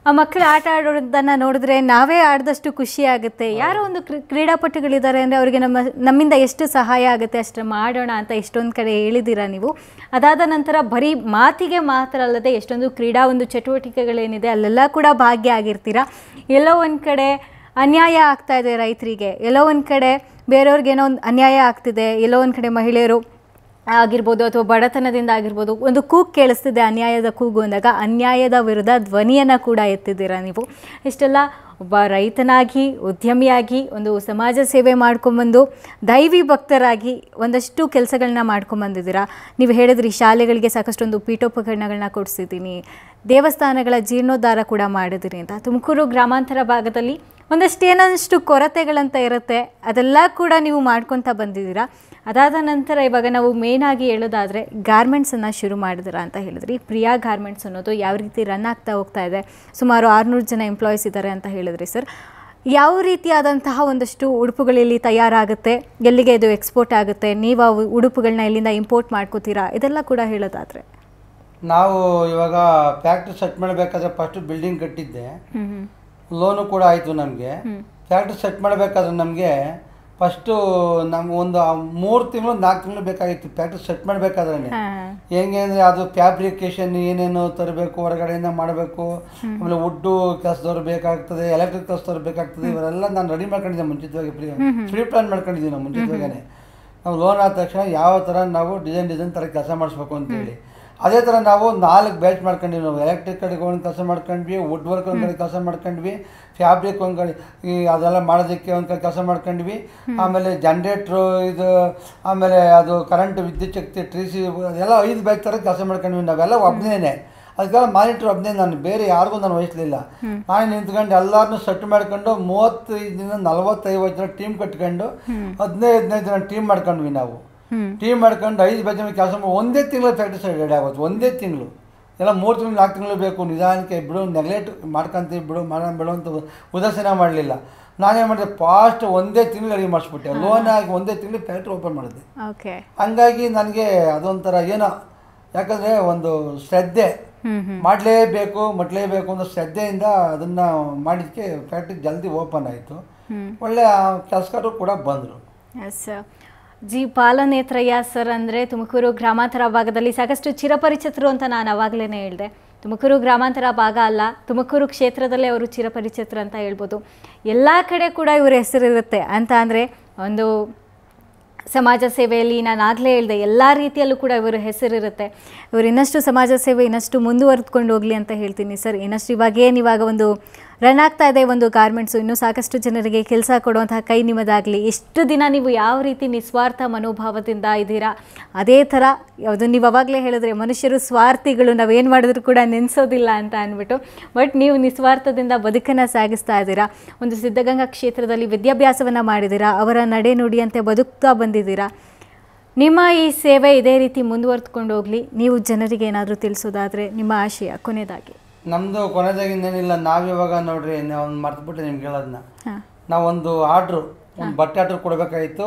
ಆ ಮಕ್ಕಳು ಆಟ ಆಡೋದನ್ನ ನೋಡಿದ್ರೆ ನಾವೇ ಆಡದಷ್ಟು ಖುಷಿ ಆಗುತ್ತೆ ಯಾರೋ ಒಂದು ಕ್ರೀಡಾಪಟುಗಳಿದ್ದಾರೆ ಅಂದರೆ ಅವರಿಗೆ ನಮ್ಮ ನಮ್ಮಿಂದ ಎಷ್ಟು ಸಹಾಯ ಆಗುತ್ತೆ ಅಷ್ಟು ಮಾಡೋಣ ಅಂತ ಎಷ್ಟೊಂದು ಕಡೆ ಹೇಳಿದ್ದೀರಾ ನೀವು ಅದಾದ ನಂತರ ಬರೀ ಮಾತಿಗೆ ಮಾತ್ರ ಅಲ್ಲದೆ ಎಷ್ಟೊಂದು ಕ್ರೀಡಾ ಒಂದು ಚಟುವಟಿಕೆಗಳೇನಿದೆ ಅಲ್ಲೆಲ್ಲ ಕೂಡ ಭಾಗ್ಯ ಆಗಿರ್ತೀರಾ ಎಲ್ಲೋ ಒಂದು ಕಡೆ ಅನ್ಯಾಯ ಆಗ್ತಾ ಇದೆ ರೈತರಿಗೆ ಎಲ್ಲೋ ಒಂದು ಕಡೆ ಏನೋ ಒಂದು ಅನ್ಯಾಯ ಆಗ್ತಿದೆ ಎಲ್ಲೋ ಒಂದು ಕಡೆ ಮಹಿಳೆಯರು ಆಗಿರ್ಬೋದು ಅಥವಾ ಬಡತನದಿಂದ ಆಗಿರ್ಬೋದು ಒಂದು ಕೂಗು ಕೇಳಿಸ್ತಿದೆ ಅನ್ಯಾಯದ ಕೂಗು ಅಂದಾಗ ಅನ್ಯಾಯದ ವಿರುದ್ಧ ಧ್ವನಿಯನ್ನು ಕೂಡ ಎತ್ತಿದ್ದೀರಾ ನೀವು ಇಷ್ಟೆಲ್ಲ ಒಬ್ಬ ರೈತನಾಗಿ ಉದ್ಯಮಿಯಾಗಿ ಒಂದು ಸಮಾಜ ಸೇವೆ ಮಾಡ್ಕೊಂಬಂದು ದೈವಿ ಭಕ್ತರಾಗಿ ಒಂದಷ್ಟು ಕೆಲಸಗಳನ್ನ ಮಾಡ್ಕೊಂಬಂದಿದ್ದೀರಾ ನೀವು ಹೇಳಿದ್ರಿ ಶಾಲೆಗಳಿಗೆ ಸಾಕಷ್ಟು ಒಂದು ಪೀಠೋಪಕರಣಗಳನ್ನ ಕೊಡಿಸಿದ್ದೀನಿ ದೇವಸ್ಥಾನಗಳ ಜೀರ್ಣೋದ್ಧಾರ ಕೂಡ ಮಾಡಿದ್ದೀನಿ ಅಂತ ತುಮಕೂರು ಗ್ರಾಮಾಂತರ ಭಾಗದಲ್ಲಿ ಒಂದಷ್ಟು ಏನೊಂದಷ್ಟು ಕೊರತೆಗಳಂತ ಇರುತ್ತೆ ಅದೆಲ್ಲ ಕೂಡ ನೀವು ಮಾಡ್ಕೊತಾ ಬಂದಿದ್ದೀರಾ ಅದಾದ ನಂತರ ಇವಾಗ ನಾವು ಮೇಯ್ನಾಗಿ ಹೇಳೋದಾದರೆ ಗಾರ್ಮೆಂಟ್ಸನ್ನು ಶುರು ಮಾಡಿದ್ರ ಅಂತ ಹೇಳಿದ್ರಿ ಪ್ರಿಯಾ ಗಾರ್ಮೆಂಟ್ಸ್ ಅನ್ನೋದು ಯಾವ ರೀತಿ ರನ್ ಆಗ್ತಾ ಹೋಗ್ತಾ ಇದೆ ಸುಮಾರು ಆರುನೂರು ಜನ ಎಂಪ್ಲಾಯೀಸ್ ಇದ್ದಾರೆ ಅಂತ ಹೇಳಿದ್ರಿ ಸರ್ ಯಾವ ರೀತಿಯಾದಂತಹ ಒಂದಷ್ಟು ಉಡುಪುಗಳಲ್ಲಿ ತಯಾರಾಗುತ್ತೆ ಎಲ್ಲಿಗೆ ಇದು ಎಕ್ಸ್ಪೋರ್ಟ್ ಆಗುತ್ತೆ ನೀವು ಉಡುಪುಗಳನ್ನ ಇಲ್ಲಿಂದ ಇಂಪೋರ್ಟ್ ಮಾಡ್ಕೋತೀರಾ ಇದೆಲ್ಲ ಕೂಡ ಹೇಳೋದಾದರೆ ನಾವು ಇವಾಗ ಫ್ಯಾಕ್ಟ್ರಿ ಸೆಟ್ ಮಾಡಬೇಕಾದ್ರೆ ಫಸ್ಟ್ ಬಿಲ್ಡಿಂಗ್ ಕಟ್ಟಿದ್ದೆ ಲೋನು ಕೂಡ ಆಯಿತು ನಮಗೆ ಫ್ಯಾಕ್ಟ್ರಿ ಸೆಟ್ ಮಾಡಬೇಕಾದ್ರೆ ನಮಗೆ ಫಸ್ಟು ನಮ್ಗೆ ಒಂದು ಮೂರು ತಿಂಗಳು ನಾಲ್ಕು ತಿಂಗಳು ಬೇಕಾಗಿತ್ತು ಫ್ಯಾಕ್ಟ್ರಿ ಸೆಟ್ ಮಾಡಬೇಕಾದ್ರೆ ಹೆಂಗೆ ಅಂದರೆ ಅದು ಫ್ಯಾಬ್ರಿಕೇಶನ್ ಏನೇನು ತರಬೇಕು ಹೊರಗಡೆಯಿಂದ ಮಾಡಬೇಕು ಆಮೇಲೆ ವುಡ್ಡು ಕೆಲಸದವ್ರು ಬೇಕಾಗ್ತದೆ ಎಲೆಕ್ಟ್ರಿಕ್ ಕೆಲಸದವ್ರು ಬೇಕಾಗ್ತದೆ ಇವರೆಲ್ಲ ನಾನು ರೆಡಿ ಮಾಡ್ಕೊಂಡಿದ್ದೆ ಮುಂಚಿತವಾಗಿ ಫ್ರೀ ಫ್ರೀ ಪ್ಲಾನ್ ಮಾಡ್ಕೊಂಡಿದ್ದೀನಿ ನಾವು ಮುಂಚಿತವಾಗೇ ನಾವು ಲೋನ್ ಆದ ತಕ್ಷಣ ಯಾವ ಥರ ನಾವು ಡಿಸೈನ್ ಡಿಸೈನ್ ಥರ ಕೆಲಸ ಮಾಡಿಸ್ಬೇಕು ಅಂತೇಳಿ ಅದೇ ಥರ ನಾವು ನಾಲ್ಕು ಬ್ಯಾಚ್ ಮಾಡ್ಕೊಂಡ್ವಿ ನಾವು ಎಲೆಕ್ಟ್ರಿಕ್ ಒಂದು ಕೆಲಸ ಮಾಡ್ಕೊಂಡ್ವಿ ವುಡ್ ವರ್ಕ್ ಒಂದು ಕಡೆ ಕೆಲಸ ಮಾಡ್ಕೊಂಡ್ವಿ ಫ್ಯಾಬ್ರಿಕ್ ಒಂದು ಕಡೆ ಈ ಅದೆಲ್ಲ ಮಾಡೋದಕ್ಕೆ ಒಂದು ಕಡೆ ಕೆಲಸ ಮಾಡ್ಕೊಂಡ್ವಿ ಆಮೇಲೆ ಜನ್ರೇಟ್ರು ಇದು ಆಮೇಲೆ ಅದು ಕರೆಂಟ್ ವಿದ್ಯುತ್ ಶಕ್ತಿ ಸಿ ಅದೆಲ್ಲ ಐದು ಬ್ಯಾಚ್ ಥರ ಕೆಲಸ ಮಾಡ್ಕೊಂಡ್ವಿ ನಾವೆಲ್ಲ ಒಬ್ಬನೇ ಅದಕ್ಕೆಲ್ಲ ಮಾನಿಟ್ರ್ ಒಬ್ಬನೇ ನಾನು ಬೇರೆ ಯಾರಿಗೂ ನಾನು ವಹಿಸ್ಲಿಲ್ಲ ನಾನು ನಿಂತ್ಕೊಂಡು ಎಲ್ಲರನ್ನೂ ಸೆಟ್ ಮಾಡ್ಕೊಂಡು ಮೂವತ್ತೈದು ದಿನ ನಲ್ವತ್ತೈವತ್ತು ಜನ ಟೀಮ್ ಕಟ್ಕೊಂಡು ಹದಿನೈದು ಹದಿನೈದು ಜನ ಟೀಮ್ ಮಾಡ್ಕೊಂಡ್ವಿ ನಾವು ಟೀಮ್ ಮಾಡ್ಕೊಂಡು ಐದು ಬಜೆಟ್ ಕೆಲಸ ಮಾಡಿ ಒಂದೇ ತಿಂಗಳು ಪ್ರಾಕ್ಟೀಸ್ ರೆಡಿ ಆಗುತ್ತೆ ಒಂದೇ ತಿಂಗಳು ಎಲ್ಲ ಮೂರು ತಿಂಗಳು ನಾಲ್ಕು ತಿಂಗಳು ಬೇಕು ನಿಧಾನಕ್ಕೆ ಬಿಡು ನೆಗ್ಲೆಕ್ಟ್ ಮಾಡ್ಕೊಂತೀವಿ ಬಿಡು ಮಾಡೋಣ ಬಿಡು ಅಂತ ಉದಾಸೀನ ಮಾಡಲಿಲ್ಲ ನಾನೇ ಮಾಡಿದೆ ಫಾಸ್ಟ್ ಒಂದೇ ತಿಂಗಳು ಅಡಿಗೆ ಮಾಡಿಸ್ಬಿಟ್ಟೆ ಲೋನ್ ಆಗಿ ಒಂದೇ ತಿಂಗಳು ಫ್ಯಾಕ್ಟ್ರಿ ಓಪನ್ ಮಾಡಿದೆ ಹಂಗಾಗಿ ನನಗೆ ಅದೊಂಥರ ಏನೋ ಯಾಕಂದರೆ ಒಂದು ಶ್ರದ್ಧೆ ಮಾಡಲೇಬೇಕು ಮಾಡಲೇಬೇಕು ಅನ್ನೋ ಶ್ರದ್ಧೆಯಿಂದ ಅದನ್ನು ಮಾಡಿದ್ದಕ್ಕೆ ಫ್ಯಾಕ್ಟ್ರಿ ಜಲ್ದಿ ಓಪನ್ ಆಯಿತು ಒಳ್ಳೆ ಕೆಲಸಗಾರರು ಕೂಡ ಬಂದರು ಜಿ ಪಾಲನೇತ್ರಯ್ಯ ಸರ್ ಅಂದರೆ ತುಮಕೂರು ಗ್ರಾಮಾಂತರ ಭಾಗದಲ್ಲಿ ಸಾಕಷ್ಟು ಚಿರಪರಿಚಿತರು ಅಂತ ನಾನು ಅವಾಗಲೇ ಹೇಳಿದೆ ತುಮಕೂರು ಗ್ರಾಮಾಂತರ ಭಾಗ ಅಲ್ಲ ತುಮಕೂರು ಕ್ಷೇತ್ರದಲ್ಲೇ ಅವರು ಚಿರಪರಿಚಿತರು ಅಂತ ಹೇಳ್ಬೋದು ಎಲ್ಲ ಕಡೆ ಕೂಡ ಇವರ ಹೆಸರಿರುತ್ತೆ ಅಂತ ಅಂದರೆ ಒಂದು ಸಮಾಜ ಸೇವೆಯಲ್ಲಿ ನಾನು ಆಗಲೇ ಹೇಳಿದೆ ಎಲ್ಲ ರೀತಿಯಲ್ಲೂ ಕೂಡ ಇವರ ಹೆಸರಿರುತ್ತೆ ಇವರು ಇನ್ನಷ್ಟು ಸಮಾಜ ಸೇವೆ ಇನ್ನಷ್ಟು ಮುಂದುವರೆದುಕೊಂಡು ಹೋಗಲಿ ಅಂತ ಹೇಳ್ತೀನಿ ಸರ್ ಇನ್ನಷ್ಟು ಇವಾಗೇನು ಇವಾಗ ಒಂದು ರನ್ ಆಗ್ತಾ ಇದೆ ಒಂದು ಗಾರ್ಮೆಂಟ್ಸು ಇನ್ನೂ ಸಾಕಷ್ಟು ಜನರಿಗೆ ಕೆಲಸ ಕೊಡುವಂತಹ ಕೈ ನಿಮ್ಮದಾಗಲಿ ಎಷ್ಟು ದಿನ ನೀವು ಯಾವ ರೀತಿ ನಿಸ್ವಾರ್ಥ ಮನೋಭಾವದಿಂದ ಇದ್ದೀರಾ ಅದೇ ಥರ ಅದು ನೀವು ಅವಾಗಲೇ ಹೇಳಿದ್ರೆ ಮನುಷ್ಯರು ಸ್ವಾರ್ಥಿಗಳು ನಾವೇನು ಮಾಡಿದ್ರು ಕೂಡ ನೆನೆಸೋದಿಲ್ಲ ಅಂತ ಅಂದ್ಬಿಟ್ಟು ಬಟ್ ನೀವು ನಿಸ್ವಾರ್ಥದಿಂದ ಬದುಕನ್ನು ಸಾಗಿಸ್ತಾ ಇದ್ದೀರಾ ಒಂದು ಸಿದ್ಧಗಂಗಾ ಕ್ಷೇತ್ರದಲ್ಲಿ ವಿದ್ಯಾಭ್ಯಾಸವನ್ನು ಮಾಡಿದ್ದೀರಾ ಅವರ ನಡೆ ನುಡಿಯಂತೆ ಬದುಕ್ತಾ ಬಂದಿದ್ದೀರಾ ನಿಮ್ಮ ಈ ಸೇವೆ ಇದೇ ರೀತಿ ಮುಂದುವರೆದುಕೊಂಡು ಹೋಗಲಿ ನೀವು ಜನರಿಗೆ ಏನಾದರೂ ತಿಳಿಸೋದಾದರೆ ನಿಮ್ಮ ಆಶಯ ಕೊನೆಯದಾಗಿ ನಮ್ಮದು ಏನಿಲ್ಲ ನಾವು ಇವಾಗ ನೋಡ್ರಿ ಒಂದು ಮರ್ತ್ಬಿಟ್ಟೆ ನಿಮ್ಗೆ ಹೇಳೋದನ್ನ ನಾವೊಂದು ಆರ್ಡ್ರು ಒಂದು ಬಟ್ಟೆ ಆರ್ಡ್ರ್ ಕೊಡಬೇಕಾಯ್ತು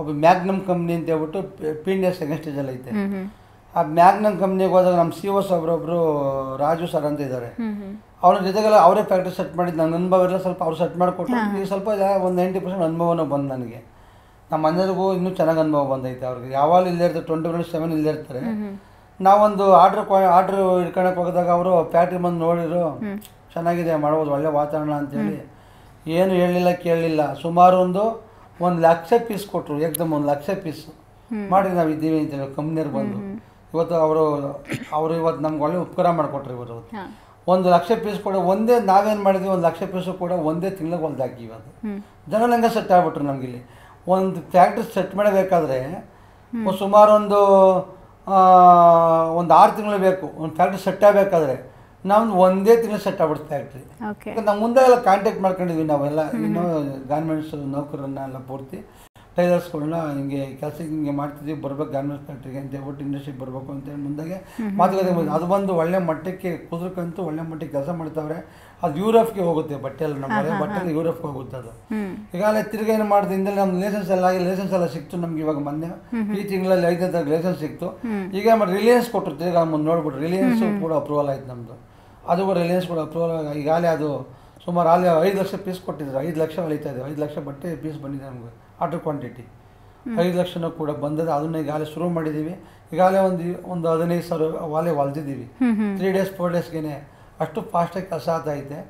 ಒಬ್ಬ ಮ್ಯಾಗ್ನಮ್ ಕಂಪ್ನಿ ಅಂತ ಹೇಳ್ಬಿಟ್ಟು ಇಂಡಿಯಾ ಸೆಕೆಂಡ್ ಸ್ಟೇಜಲ್ಲಿ ಐತೆ ಆ ಮ್ಯಾಗ್ನಮ್ ಕಂಪ್ನಿಗೆ ಹೋದಾಗ ನಮ್ಮ ಸಿ ಸರ್ ಒಬ್ರು ರಾಜು ಸರ್ ಅಂತ ಇದ್ದಾರೆ ಅವ್ರ ಜೊತೆಗೆಲ್ಲ ಅವರೇ ಫ್ಯಾಕ್ಟ್ರಿ ಸೆಟ್ ಮಾಡಿದ್ದು ನನ್ನ ಅನುಭವ ಇಲ್ಲ ಸ್ವಲ್ಪ ಅವ್ರು ಸೆಟ್ ಮಾಡಿಕೊಟ್ಟು ಈಗ ಸ್ವಲ್ಪ ಒಂದು ನೈಂಟಿ ಪರ್ಸೆಂಟ್ ಅನುಭವನೂ ಬಂದ್ ನನಗೆ ನಮ್ಮ ಮನೆಯವ್ರಿಗೂ ಇನ್ನೂ ಚೆನ್ನಾಗಿ ಅನುಭವ ಬಂದೈತೆ ಅವ್ರಿಗೆ ಯಾವಾಗ ಇಲ್ಲೇ ಇರ್ತಾರೆ ಟ್ವೆಂಟಿ ಮಿನಿಟ್ಸ್ ಸೆವೆನ್ ಇಲ್ಲೇ ಇರ್ತಾರೆ ನಾವೊಂದು ಆರ್ಡ್ರ್ ಆರ್ಡ್ರ್ ಇಟ್ಕೊಳಕ್ ಹೋಗಿದಾಗ ಅವರು ಫ್ಯಾಕ್ಟ್ರಿ ಬಂದು ನೋಡಿದ್ರು ಚೆನ್ನಾಗಿದೆ ಮಾಡ್ಬೋದು ಒಳ್ಳೆ ವಾತಾವರಣ ಅಂತೇಳಿ ಏನು ಹೇಳಲಿಲ್ಲ ಕೇಳಲಿಲ್ಲ ಸುಮಾರು ಒಂದು ಒಂದು ಲಕ್ಷ ಪೀಸ್ ಕೊಟ್ಟರು ಏಕದಮ್ ಒಂದು ಲಕ್ಷ ಪೀಸ್ ಮಾಡಿ ನಾವು ಇದ್ದೀವಿ ಅಂತೇಳಿ ಕಂಪ್ನಿಯರ್ ಬಂದು ಇವತ್ತು ಅವರು ಅವರು ಇವತ್ತು ನಮ್ಗೆ ಒಳ್ಳೆ ಉಪಕಾರ ಮಾಡಿಕೊಟ್ರು ಇವರು ಒಂದು ಲಕ್ಷ ಪೀಸ್ ಕೂಡ ಒಂದೇ ನಾವೇನು ಮಾಡಿದ್ವಿ ಒಂದು ಲಕ್ಷ ಪೀಸು ಕೂಡ ಒಂದೇ ತಿಂಗಳಿಗೆ ಹೊಲ್ದಾಕಿ ಇವತ್ತು ಜನ ಸೆಟ್ ಆಗ್ಬಿಟ್ರು ನಮಗಿಲ್ಲಿ ಒಂದು ಫ್ಯಾಕ್ಟ್ರಿ ಸೆಟ್ ಮಾಡಬೇಕಾದ್ರೆ ಸುಮಾರೊಂದು ಒಂದು ಆರು ತಿಂಗಳು ಬೇಕು ಒಂದು ಫ್ಯಾಕ್ಟ್ರಿ ಸೆಟ್ ಆಗಬೇಕಾದ್ರೆ ನಾವು ಒಂದೇ ತಿಂಗಳು ಸೆಟ್ ಆಗ್ಬಿಡ್ತು ಯಾಕಂದ್ರೆ ನಾವು ಮುಂದೆ ಎಲ್ಲ ಕಾಂಟ್ಯಾಕ್ಟ್ ಮಾಡ್ಕೊಂಡಿದ್ವಿ ನಾವೆಲ್ಲ ಇನ್ನೂ ಗಾರ್ಮೆಂಟ್ಸ್ ನೌಕರನ್ನೆಲ್ಲ ಪೂರ್ತಿ ಟೈಲರ್ಸ್ಗಳನ್ನ ಹಿಂಗೆ ಕೆಲಸ ಹಿಂಗೆ ಮಾಡ್ತಿದ್ವಿ ಬರ್ಬೇಕು ಗಾರ್ಮೆಂಟ್ಸ್ ಫ್ಯಾಕ್ಟ್ರಿಗೆ ಅಂತ ಹೇಳ್ಬಿಟ್ಟು ಇಂಡಸ್ಟ್ರಿಗೆ ಬರಬೇಕು ಅಂತೇಳಿ ಮುಂದಾಗೆ ಮಾತುಕತೆ ಅದು ಬಂದು ಒಳ್ಳೆ ಮಟ್ಟಕ್ಕೆ ಕುದುರ್ಕಂತೂ ಒಳ್ಳೆ ಮಟ್ಟಕ್ಕೆ ಕೆಲಸ ಮಾಡ್ತಾವ್ರೆ ಅದು ಯೂರೋಪ್ಗೆ ಹೋಗುತ್ತೆ ಬಟ್ಟೆ ಎಲ್ಲ ನಮ್ಮ ಬಟ್ಟೆ ಎಲ್ಲ ಹೋಗುತ್ತೆ ಅದು ಈಗಾಗಲೇ ತಿರುಗಿ ಏನು ಮಾಡಿದೆ ನಮ್ಗೆ ನಮ್ಮ ಲೈಸೆನ್ಸ್ ಎಲ್ಲ ಆಗಿ ಲೈಸೆನ್ಸ್ ಎಲ್ಲ ಸಿಕ್ತು ನಮ್ಗೆ ಇವಾಗ ಮೊನ್ನೆ ಈ ತಿಂಗಳಲ್ಲಿ ಐದನೇ ಲೈಸೆನ್ಸ್ ಸಿಕ್ತು ಈಗ ರಿಲಯನ್ಸ್ ಕೊಟ್ಟಿರ್ತೀವಿ ಈಗ ಮುಂದೆ ನೋಡ್ಬಿಟ್ಟು ರಿಲಯನ್ಸ್ ಕೂಡ ಅಪ್ರೂವಲ್ ಆಯ್ತು ನಮ್ಮದು ಅದು ಕೂಡ ರಿಲಯನ್ಸ್ ಕೂಡ ಅಪ್ರೂವಲ್ ಆಗಿ ಈಗಾಗಲೇ ಅದು ಸುಮಾರು ಅಲ್ಲಿ ಐದು ಲಕ್ಷ ಪೀಸ್ ಕೊಟ್ಟಿದ್ರು ಐದು ಲಕ್ಷ ಹೊಳಿತಾ ಇದೆ ಐದು ಲಕ್ಷ ಬಟ್ಟೆ ಪೀಸ್ ಬಂದಿದೆ ನಮಗೆ ಆರ್ಡರ್ ಕ್ವಾಂಟಿಟಿ ಐದು ಲಕ್ಷನೂ ಕೂಡ ಬಂದದ್ದು ಅದನ್ನ ಈಗಾಗಲೇ ಶುರು ಮಾಡಿದ್ದೀವಿ ಈಗಾಗಲೇ ಒಂದು ಒಂದು ಹದಿನೈದು ಸಾವಿರ ವಾಲೆ ಹೊಲ್ದಿದ್ದೀವಿ ತ್ರೀ ಡೇಸ್ ಫೋರ್ ಡೇಸ್ಗೆ ಅಷ್ಟು ಫಾಸ್ಟಾಗಿ ಕೆಲಸ ಐತೆ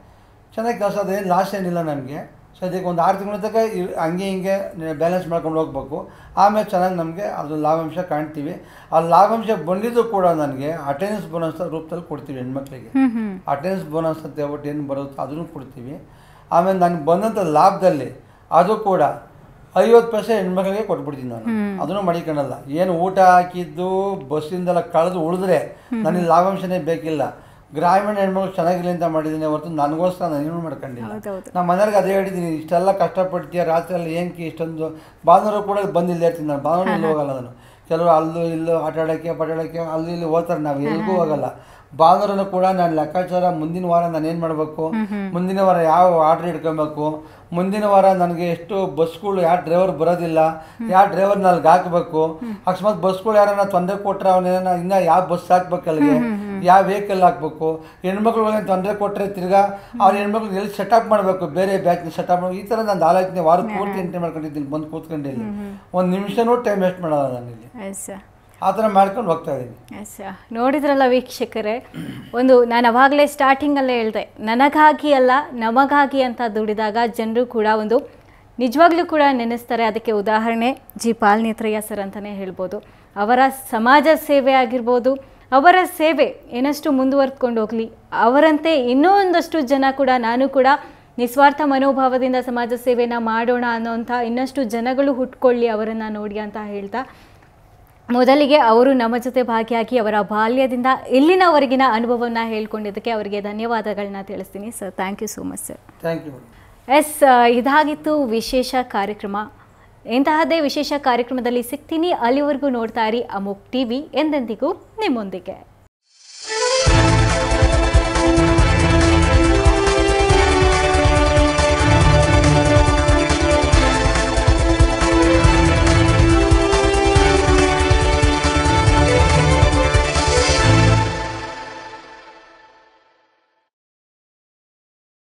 ಚೆನ್ನಾಗಿ ಕೆಲಸ ಏನು ಲಾಸ್ ಏನಿಲ್ಲ ನಮಗೆ ಸೊ ಇದಕ್ಕೆ ಒಂದು ಆರು ತಿಂಗಳ ತನಕ ಹಂಗೆ ಹಿಂಗೆ ಬ್ಯಾಲೆನ್ಸ್ ಮಾಡ್ಕೊಂಡು ಹೋಗ್ಬೇಕು ಆಮೇಲೆ ಚೆನ್ನಾಗಿ ನಮಗೆ ಅದು ಲಾಭಾಂಶ ಕಾಣ್ತೀವಿ ಆ ಲಾಭಾಂಶ ಬಂದಿದ್ದು ಕೂಡ ನನಗೆ ಅಟೆಂಡೆನ್ಸ್ ಬೋನಸ್ ರೂಪದಲ್ಲಿ ಕೊಡ್ತೀವಿ ಹೆಣ್ಮಕ್ಳಿಗೆ ಅಟೆಂಡೆನ್ಸ್ ಬೋನಸ್ ಅಂತ ಹೇಳ್ಬಿಟ್ಟು ಏನು ಬರುತ್ತೆ ಅದನ್ನು ಕೊಡ್ತೀವಿ ಆಮೇಲೆ ನನಗೆ ಬಂದಂಥ ಲಾಭದಲ್ಲಿ ಅದು ಕೂಡ ಐವತ್ತು ಪೈಸೆ ಹೆಣ್ಮಕ್ಳಿಗೆ ಕೊಟ್ಬಿಡ್ತೀನಿ ನಾನು ಅದನ್ನು ಮಡಿಕೊಳ್ಳಲ್ಲ ಏನು ಊಟ ಹಾಕಿದ್ದು ಬಸ್ಸಿಂದೆಲ್ಲ ಕಳೆದು ಉಳಿದ್ರೆ ನನಗೆ ಲಾಭಾಂಶನೇ ಬೇಕಿಲ್ಲ ಗ್ರಾಮೀಣ ಹೆಣ್ಮಗಳು ಚೆನ್ನಾಗಿಲ್ಲ ಅಂತ ಮಾಡಿದ್ದೀನಿ ಹೊರತು ನನಗೋಸ್ಕರ ನಾನು ಏನು ಮಾಡ್ಕೊಂಡಿಲ್ಲ ನಮ್ಮ ಮನೆಯವ್ರಿಗೆ ಅದೇ ಹೇಳಿದ್ದೀನಿ ಇಷ್ಟೆಲ್ಲ ಕಷ್ಟಪಡ್ತೀಯ ರಾತ್ರಿಯಲ್ಲಿ ಏನು ಏನಕ್ಕೆ ಇಷ್ಟೊಂದು ಭಾನುವಾರ ಕೂಡ ಬಂದಿಲ್ಲ ಇರ್ತೀನಿ ನಾನು ಭಾನುವಾರ ಹೋಗಲ್ಲ ನಾನು ಕೆಲವರು ಅಲ್ಲೂ ಇಲ್ಲೂ ಆಟಾಡೋಕ್ಕೆ ಪಟಾಡೋಕ್ಕೆ ಇಲ್ಲಿ ಹೋಗ್ತಾರೆ ನಾವು ಎಲ್ಲಿಗೂ ಹೋಗಲ್ಲ ಭಾನುವಾರನೂ ಕೂಡ ನಾನು ಲೆಕ್ಕಾಚಾರ ಮುಂದಿನ ವಾರ ನಾನು ಏನು ಮಾಡಬೇಕು ಮುಂದಿನ ವಾರ ಯಾವ ಆರ್ಡರ್ ಇಟ್ಕೊಬೇಕು ಮುಂದಿನ ವಾರ ನನಗೆ ಎಷ್ಟು ಬಸ್ಗಳು ಯಾವ ಡ್ರೈವರ್ ಬರೋದಿಲ್ಲ ಯಾವ ಡ್ರೈವರ್ ನಾಲ್ಗೆ ಹಾಕಬೇಕು ಅಕಸ್ಮಾತ್ ಬಸ್ಗಳು ಯಾರನ್ನ ತೊಂದರೆ ಕೊಟ್ಟರೆ ಅವನೇನ ಇನ್ನ ಯಾವ ಬಸ್ ಹಾಕ್ಬೇಕು ಅಲ್ಲಿಗೆ ಯಾವ ವೆಹಿಕಲ್ ಹಾಕ್ಬೇಕು ಹೆಣ್ಮಕ್ಳುಗಳೇನು ತೊಂದರೆ ಕೊಟ್ಟರೆ ತಿರ್ಗಾ ಅವ್ರ ಹೆಣ್ಮಕ್ಳು ಎಲ್ಲಿ ಸೆಟಪ್ ಮಾಡಬೇಕು ಬೇರೆ ಅಪ್ ಸೆಟಪ್ ಈ ಥರ ನಾನು ಆಲೋಚನೆ ವಾರ ಪೂರ್ತಿ ಎಂಟ್ರಿ ಮಾಡ್ಕೊಂಡಿದ್ದೀನಿ ಬಂದು ಕೂತ್ಕೊಂಡಿಲ್ಲ ಒಂದು ನಿಮಿಷನೂ ಟೈಮ್ ವೇಸ್ಟ್ ಮಾಡೋಲ್ಲ ನಾನು ಇಲ್ಲಿ ಆ ಮಾಡ್ಕೊಂಡು ಹೋಗ್ತಾ ಇದ್ದೀನಿ ನೋಡಿದ್ರಲ್ಲ ವೀಕ್ಷಕರೇ ಒಂದು ನಾನು ಅವಾಗಲೇ ಸ್ಟಾರ್ಟಿಂಗಲ್ಲೇ ಹೇಳ್ದೆ ನನಗಾಗಿ ಅಲ್ಲ ನಮಗಾಗಿ ಅಂತ ದುಡಿದಾಗ ಜನರು ಕೂಡ ಒಂದು ನಿಜವಾಗ್ಲೂ ಕೂಡ ನೆನೆಸ್ತಾರೆ ಅದಕ್ಕೆ ಉದಾಹರಣೆ ಜಿ ಪಾಲ್ನೇತ್ರಯ್ಯ ಸರ್ ಅಂತಾನೆ ಹೇಳ್ಬೋದು ಅವರ ಸಮಾಜ ಸೇವೆ ಆಗಿರ್ಬೋದು ಅವರ ಸೇವೆ ಏನಷ್ಟು ಮುಂದುವರ್ದ್ಕೊಂಡು ಹೋಗಲಿ ಅವರಂತೆ ಇನ್ನೂ ಒಂದಷ್ಟು ಜನ ಕೂಡ ನಾನು ಕೂಡ ನಿಸ್ವಾರ್ಥ ಮನೋಭಾವದಿಂದ ಸಮಾಜ ಸೇವೆನ ಮಾಡೋಣ ಅನ್ನೋಂಥ ಇನ್ನಷ್ಟು ಜನಗಳು ಹುಟ್ಕೊಳ್ಳಿ ಅವರನ್ನು ನೋಡಿ ಅಂತ ಹೇಳ್ತಾ ಮೊದಲಿಗೆ ಅವರು ನಮ್ಮ ಜೊತೆ ಭಾಗಿಯಾಗಿ ಅವರ ಬಾಲ್ಯದಿಂದ ಇಲ್ಲಿನವರೆಗಿನ ಅನುಭವವನ್ನು ಹೇಳ್ಕೊಂಡಿದ್ದಕ್ಕೆ ಅವರಿಗೆ ಧನ್ಯವಾದಗಳನ್ನ ತಿಳಿಸ್ತೀನಿ sir thank you so much sir thank you ಎಸ್ ಇದಾಗಿತ್ತು ವಿಶೇಷ ಕಾರ್ಯಕ್ರಮ ಇಂತಹದ್ದೇ ವಿಶೇಷ ಕಾರ್ಯಕ್ರಮದಲ್ಲಿ ಸಿಗ್ತೀನಿ ಅಲ್ಲಿವರೆಗೂ ನೋಡ್ತಾ ಇರಿ ಅಮೋಕ್ ಟಿವಿ ಎಂದೆಂದಿಗೂ ನಿಮ್ಮೊಂದಿಗೆ